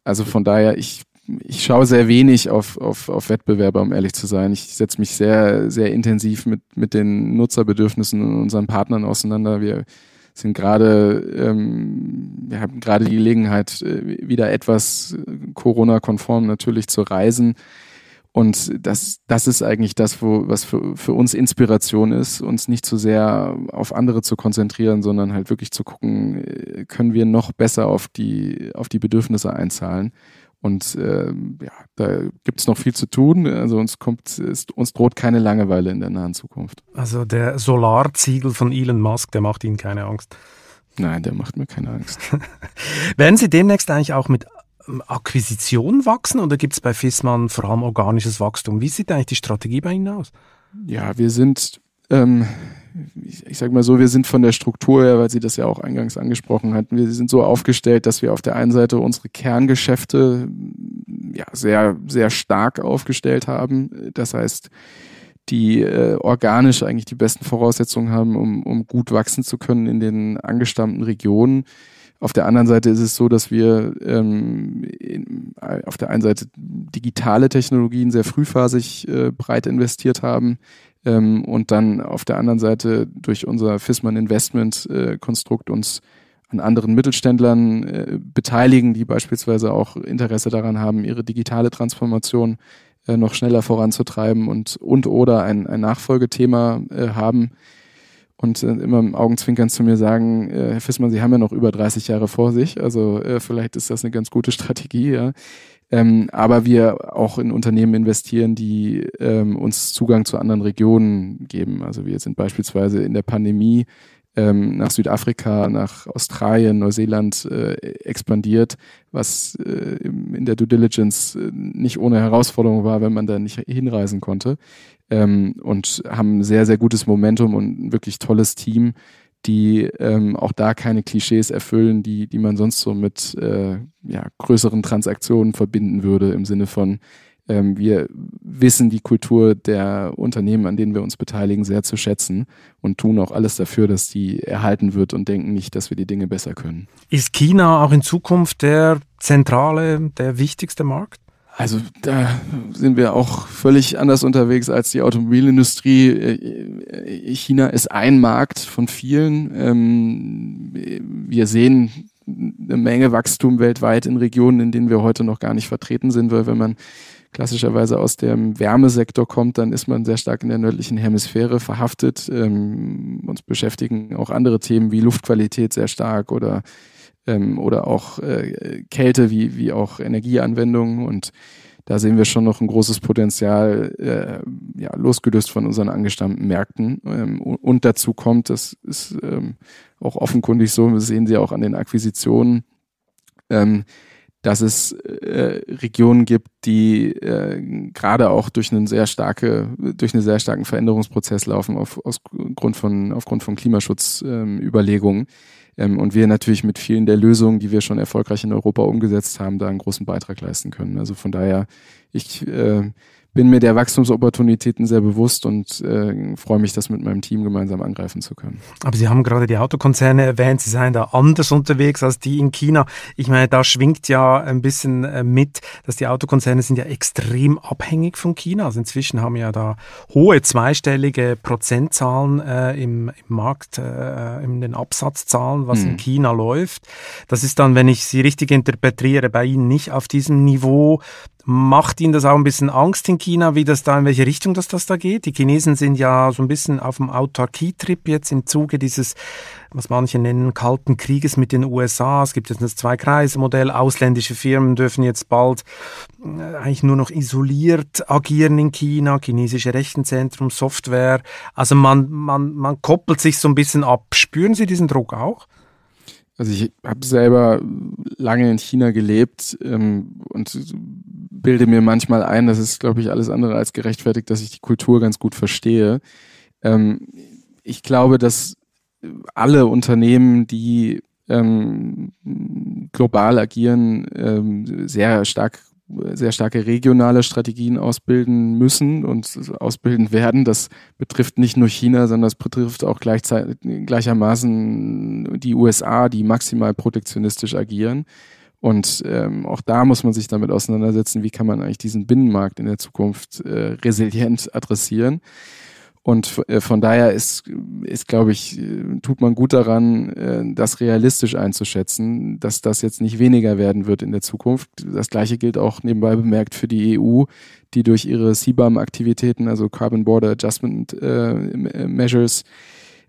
Also von daher, ich, ich schaue sehr wenig auf, auf, auf Wettbewerber, um ehrlich zu sein. Ich setze mich sehr, sehr intensiv mit, mit den Nutzerbedürfnissen und unseren Partnern auseinander. Wir sind gerade, ähm, wir haben gerade die Gelegenheit, äh, wieder etwas äh, Corona-konform natürlich zu reisen. Und das, das ist eigentlich das, wo, was für, für uns Inspiration ist, uns nicht zu sehr auf andere zu konzentrieren, sondern halt wirklich zu gucken, äh, können wir noch besser auf die, auf die Bedürfnisse einzahlen. Und äh, ja, da gibt es noch viel zu tun. Also uns kommt, ist, uns droht keine Langeweile in der nahen Zukunft. Also der Solarziegel von Elon Musk, der macht Ihnen keine Angst. Nein, der macht mir keine Angst. [laughs] Werden Sie demnächst eigentlich auch mit ähm, Akquisition wachsen oder gibt es bei Fissmann vor allem organisches Wachstum? Wie sieht eigentlich die Strategie bei Ihnen aus? Ja, wir sind ähm, ich, ich sage mal so, wir sind von der Struktur her, weil Sie das ja auch eingangs angesprochen hatten, wir sind so aufgestellt, dass wir auf der einen Seite unsere Kerngeschäfte ja, sehr, sehr stark aufgestellt haben. Das heißt, die äh, organisch eigentlich die besten Voraussetzungen haben, um, um gut wachsen zu können in den angestammten Regionen. Auf der anderen Seite ist es so, dass wir ähm, in, auf der einen Seite digitale Technologien sehr frühphasig äh, breit investiert haben, ähm, und dann auf der anderen Seite durch unser Fissmann Investment äh, Konstrukt uns an anderen Mittelständlern äh, beteiligen, die beispielsweise auch Interesse daran haben, ihre digitale Transformation äh, noch schneller voranzutreiben und und oder ein, ein Nachfolgethema äh, haben und äh, immer im Augenzwinkern zu mir sagen, äh, Herr Fissmann, Sie haben ja noch über 30 Jahre vor sich, also vielleicht ist das eine ganz gute Strategie, ja. Ähm, aber wir auch in Unternehmen investieren, die ähm, uns Zugang zu anderen Regionen geben. Also wir sind beispielsweise in der Pandemie ähm, nach Südafrika, nach Australien, Neuseeland äh, expandiert, was äh, in der Due Diligence äh, nicht ohne Herausforderung war, wenn man da nicht hinreisen konnte. Ähm, und haben sehr, sehr gutes Momentum und ein wirklich tolles Team, die ähm, auch da keine Klischees erfüllen, die, die man sonst so mit äh, ja, größeren Transaktionen verbinden würde, im Sinne von, ähm, wir wissen die Kultur der Unternehmen, an denen wir uns beteiligen, sehr zu schätzen und tun auch alles dafür, dass die erhalten wird und denken nicht, dass wir die Dinge besser können. Ist China auch in Zukunft der zentrale, der wichtigste Markt? Also da sind wir auch völlig anders unterwegs als die Automobilindustrie. Äh, äh, China ist ein Markt von vielen. Ähm, wir sehen eine Menge Wachstum weltweit in Regionen, in denen wir heute noch gar nicht vertreten sind, weil wenn man klassischerweise aus dem Wärmesektor kommt, dann ist man sehr stark in der nördlichen Hemisphäre verhaftet. Ähm, uns beschäftigen auch andere Themen wie Luftqualität sehr stark oder ähm, oder auch äh, Kälte wie, wie auch Energieanwendungen und da sehen wir schon noch ein großes Potenzial, äh, ja, losgelöst von unseren angestammten Märkten. Ähm, und dazu kommt, das ist ähm, auch offenkundig so, wir sehen sie auch an den Akquisitionen, ähm, dass es äh, Regionen gibt, die äh, gerade auch durch einen sehr starke, durch einen sehr starken Veränderungsprozess laufen auf, aufgrund von aufgrund von Klimaschutzüberlegungen. Ähm, ähm, und wir natürlich mit vielen der Lösungen, die wir schon erfolgreich in Europa umgesetzt haben, da einen großen Beitrag leisten können. Also von daher, ich äh, bin mir der Wachstumsopportunitäten sehr bewusst und äh, freue mich, das mit meinem Team gemeinsam angreifen zu können. Aber Sie haben gerade die Autokonzerne erwähnt, Sie seien da anders unterwegs als die in China. Ich meine, da schwingt ja ein bisschen äh, mit, dass die Autokonzerne sind ja extrem abhängig von China. Also inzwischen haben ja da hohe zweistellige Prozentzahlen äh, im, im, Markt, äh, äh in den Absatzzahlen, was hm. in mhm. China läuft. Das ist dann, wenn ich Sie richtig interpretiere, bei Ihnen nicht auf diesem Niveau. Macht Ihnen das auch ein bisschen Angst in China, wie das da, in welche Richtung das, das da geht? Die Chinesen sind ja so ein bisschen auf dem Autarkietrip jetzt im Zuge dieses, was manche nennen, kalten Krieges mit den USA. Es gibt jetzt das Zweikreismodell. Ausländische Firmen dürfen jetzt bald äh, eigentlich nur noch isoliert agieren in China. Chinesische Rechenzentrum, Software. Also man, man, man koppelt sich so ein bisschen ab. Spüren Sie diesen Druck auch? Also ich habe selber lange in China gelebt ähm, und bilde mir manchmal ein, das ist, glaube ich, alles andere als gerechtfertigt, dass ich die Kultur ganz gut verstehe. Ähm, ich glaube, dass alle Unternehmen, die ähm, global agieren, ähm, sehr stark sehr starke regionale Strategien ausbilden müssen und ausbilden werden. Das betrifft nicht nur China, sondern das betrifft auch gleichzeitig, gleichermaßen die USA, die maximal protektionistisch agieren. Und ähm, auch da muss man sich damit auseinandersetzen, wie kann man eigentlich diesen Binnenmarkt in der Zukunft äh, resilient adressieren. Und äh, von daher ist, ist glaube ich, äh, tut man gut daran, äh, das realistisch einzuschätzen, dass das jetzt nicht weniger werden wird in der Zukunft. Das Gleiche gilt auch nebenbei bemerkt für die EU, die durch ihre CBAM-Aktivitäten, also Carbon Border Adjustment äh, Measures,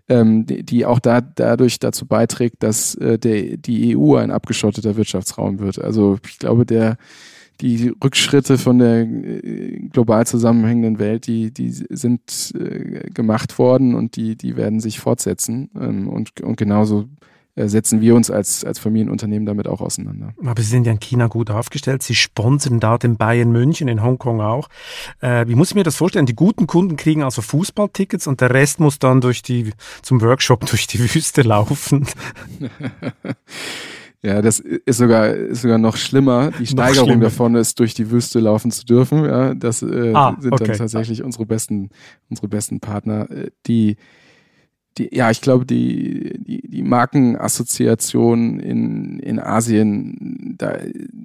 ähm, die, die auch da, dadurch dazu beiträgt, dass äh, der, die EU ein abgeschotteter Wirtschaftsraum wird. Also ich glaube, der die Rückschritte von der äh, global zusammenhängenden Welt, die, die sind äh, gemacht worden und die, die werden sich fortsetzen. Ähm, und, und genauso äh, setzen wir uns als, als Familienunternehmen damit auch auseinander. Aber Sie sind ja in China gut aufgestellt. Sie sponsern da den Bayern München, in Hongkong auch. Äh, wie muss ich mir das vorstellen? Die guten Kunden kriegen also Fußballtickets und der Rest muss dann durch die, zum Workshop durch die Wüste laufen. [laughs] [laughs] Ja, das ist sogar, ist sogar noch schlimmer. Die Steigerung schlimmer. davon ist, durch die Wüste laufen zu dürfen. Ja, das äh, ah, sind okay. dann tatsächlich unsere besten, unsere besten Partner, äh, die, die ja, ich glaube, die, die, die Markenassoziation in, in Asien, da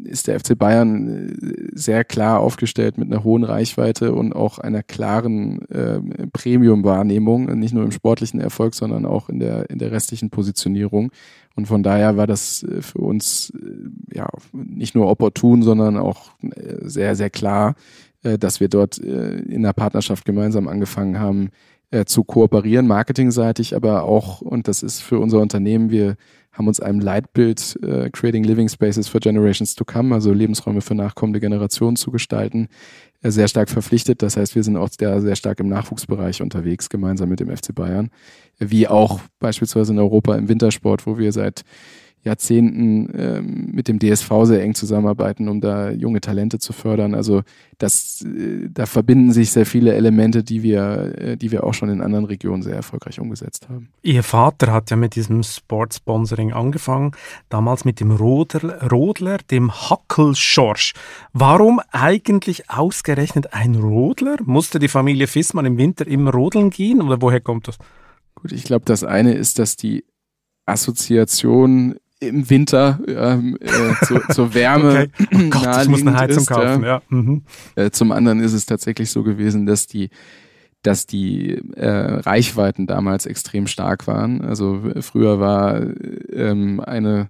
ist der FC Bayern äh, sehr klar aufgestellt mit einer hohen Reichweite und auch einer klaren äh, Premium-Wahrnehmung, nicht nur im sportlichen Erfolg, sondern auch in der, in der restlichen Positionierung. Und von daher war das äh, für uns äh, ja nicht nur opportun, sondern auch äh, sehr, sehr klar, dass wir dort in der Partnerschaft gemeinsam angefangen haben zu kooperieren, marketingseitig, aber auch, und das ist für unser Unternehmen, wir haben uns einem Leitbild Creating Living Spaces for Generations to Come, also Lebensräume für nachkommende Generationen zu gestalten, äh, sehr stark verpflichtet. Das heißt, wir sind auch sehr, sehr stark im Nachwuchsbereich unterwegs, gemeinsam mit dem FC Bayern. Wie auch beispielsweise in Europa im Wintersport, wo wir seit Jahrzehnten ähm, mit dem DSV sehr eng zusammenarbeiten, um da junge Talente zu fördern. Also das, äh, da verbinden sich sehr viele Elemente, die wir, äh, die wir auch schon in anderen Regionen sehr erfolgreich umgesetzt haben. Ihr Vater hat ja mit diesem Sportsponsoring angefangen, damals mit dem Rodler, Rodler dem Hackelschorsch. Warum eigentlich ausgerechnet ein Rodler? Musste die Familie Fissmann im Winter immer rodeln gehen oder woher kommt das? Gut, ich glaube, das eine ist, dass die Assoziation im Winter ähm, äh, zu, zur Wärme [laughs] okay. oh Gott, ich muss eine Heizung ist, kaufen. Ja. ja. Mhm. Äh, zum anderen ist es tatsächlich so gewesen, dass die dass die äh, Reichweiten damals extrem stark waren. Also äh, früher war ähm, eine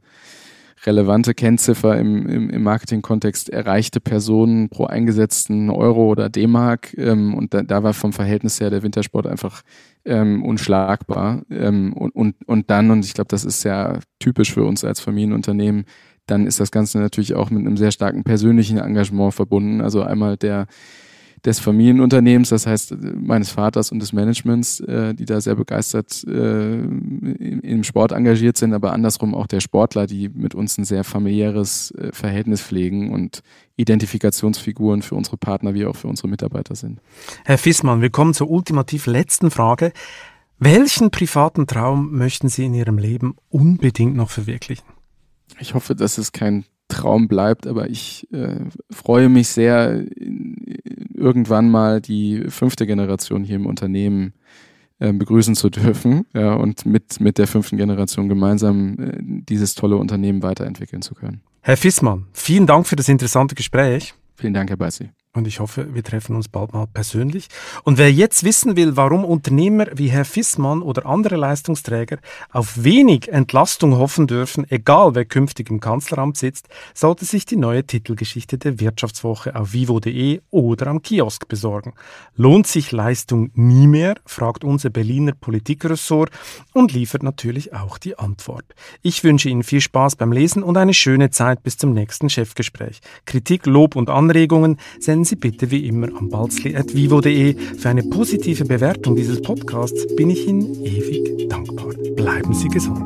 relevante Kennziffer im, im, im Marketing-Kontext erreichte Personen pro eingesetzten Euro oder D-Mark. Ähm, und da, da, war vom Verhältnis her der Wintersport einfach ähm, unschlagbar. Ähm, und, und, und dann, und ich glaube, das ist ja typisch für uns als Familienunternehmen, dann ist das Ganze natürlich auch mit einem sehr starken persönlichen Engagement verbunden. Also einmal der des Familienunternehmens, das heißt äh, meines Vaters und des Managements, äh, die da sehr begeistert äh, im, im Sport engagiert sind, aber andersrum auch der Sportler, die mit uns ein sehr familiäres äh, Verhältnis pflegen und Identifikationsfiguren für unsere Partner wie auch für unsere Mitarbeiter sind. Herr Fissmann, wir kommen zur ultimativ letzten Frage. Welchen privaten Traum möchten Sie in Ihrem Leben unbedingt noch verwirklichen? Ich hoffe, dass es kein Traum bleibt, aber ich äh, freue mich sehr, irgendwann mal die fünfte Generation hier im Unternehmen äh, begrüßen zu dürfen [laughs] ja, und mit, mit der fünften Generation gemeinsam äh, dieses tolle Unternehmen weiterentwickeln zu können. Herr Fissmann, vielen Dank für das interessante Gespräch. Vielen Dank, Herr Bassi. Und ich hoffe, wir treffen uns bald mal persönlich. Und wer jetzt wissen will, warum Unternehmer wie Herr Fissmann oder andere Leistungsträger auf wenig Entlastung hoffen dürfen, egal wer künftig im Kanzleramt sitzt, sollte sich die neue Titelgeschichte der Wirtschaftswoche auf vivo.de oder am Kiosk besorgen. Lohnt sich Leistung nie mehr? fragt unser Berliner Politikressort und liefert natürlich auch die Antwort. Ich wünsche Ihnen viel Spaß beim Lesen und eine schöne Zeit bis zum nächsten Chefgespräch. Kritik, Lob und Anregungen senden schreiben Sie bitte wie immer an balzli.vivo.de. Für eine positive Bewertung dieses Podcasts bin ich Ihnen ewig dankbar. Bleiben Sie gesund.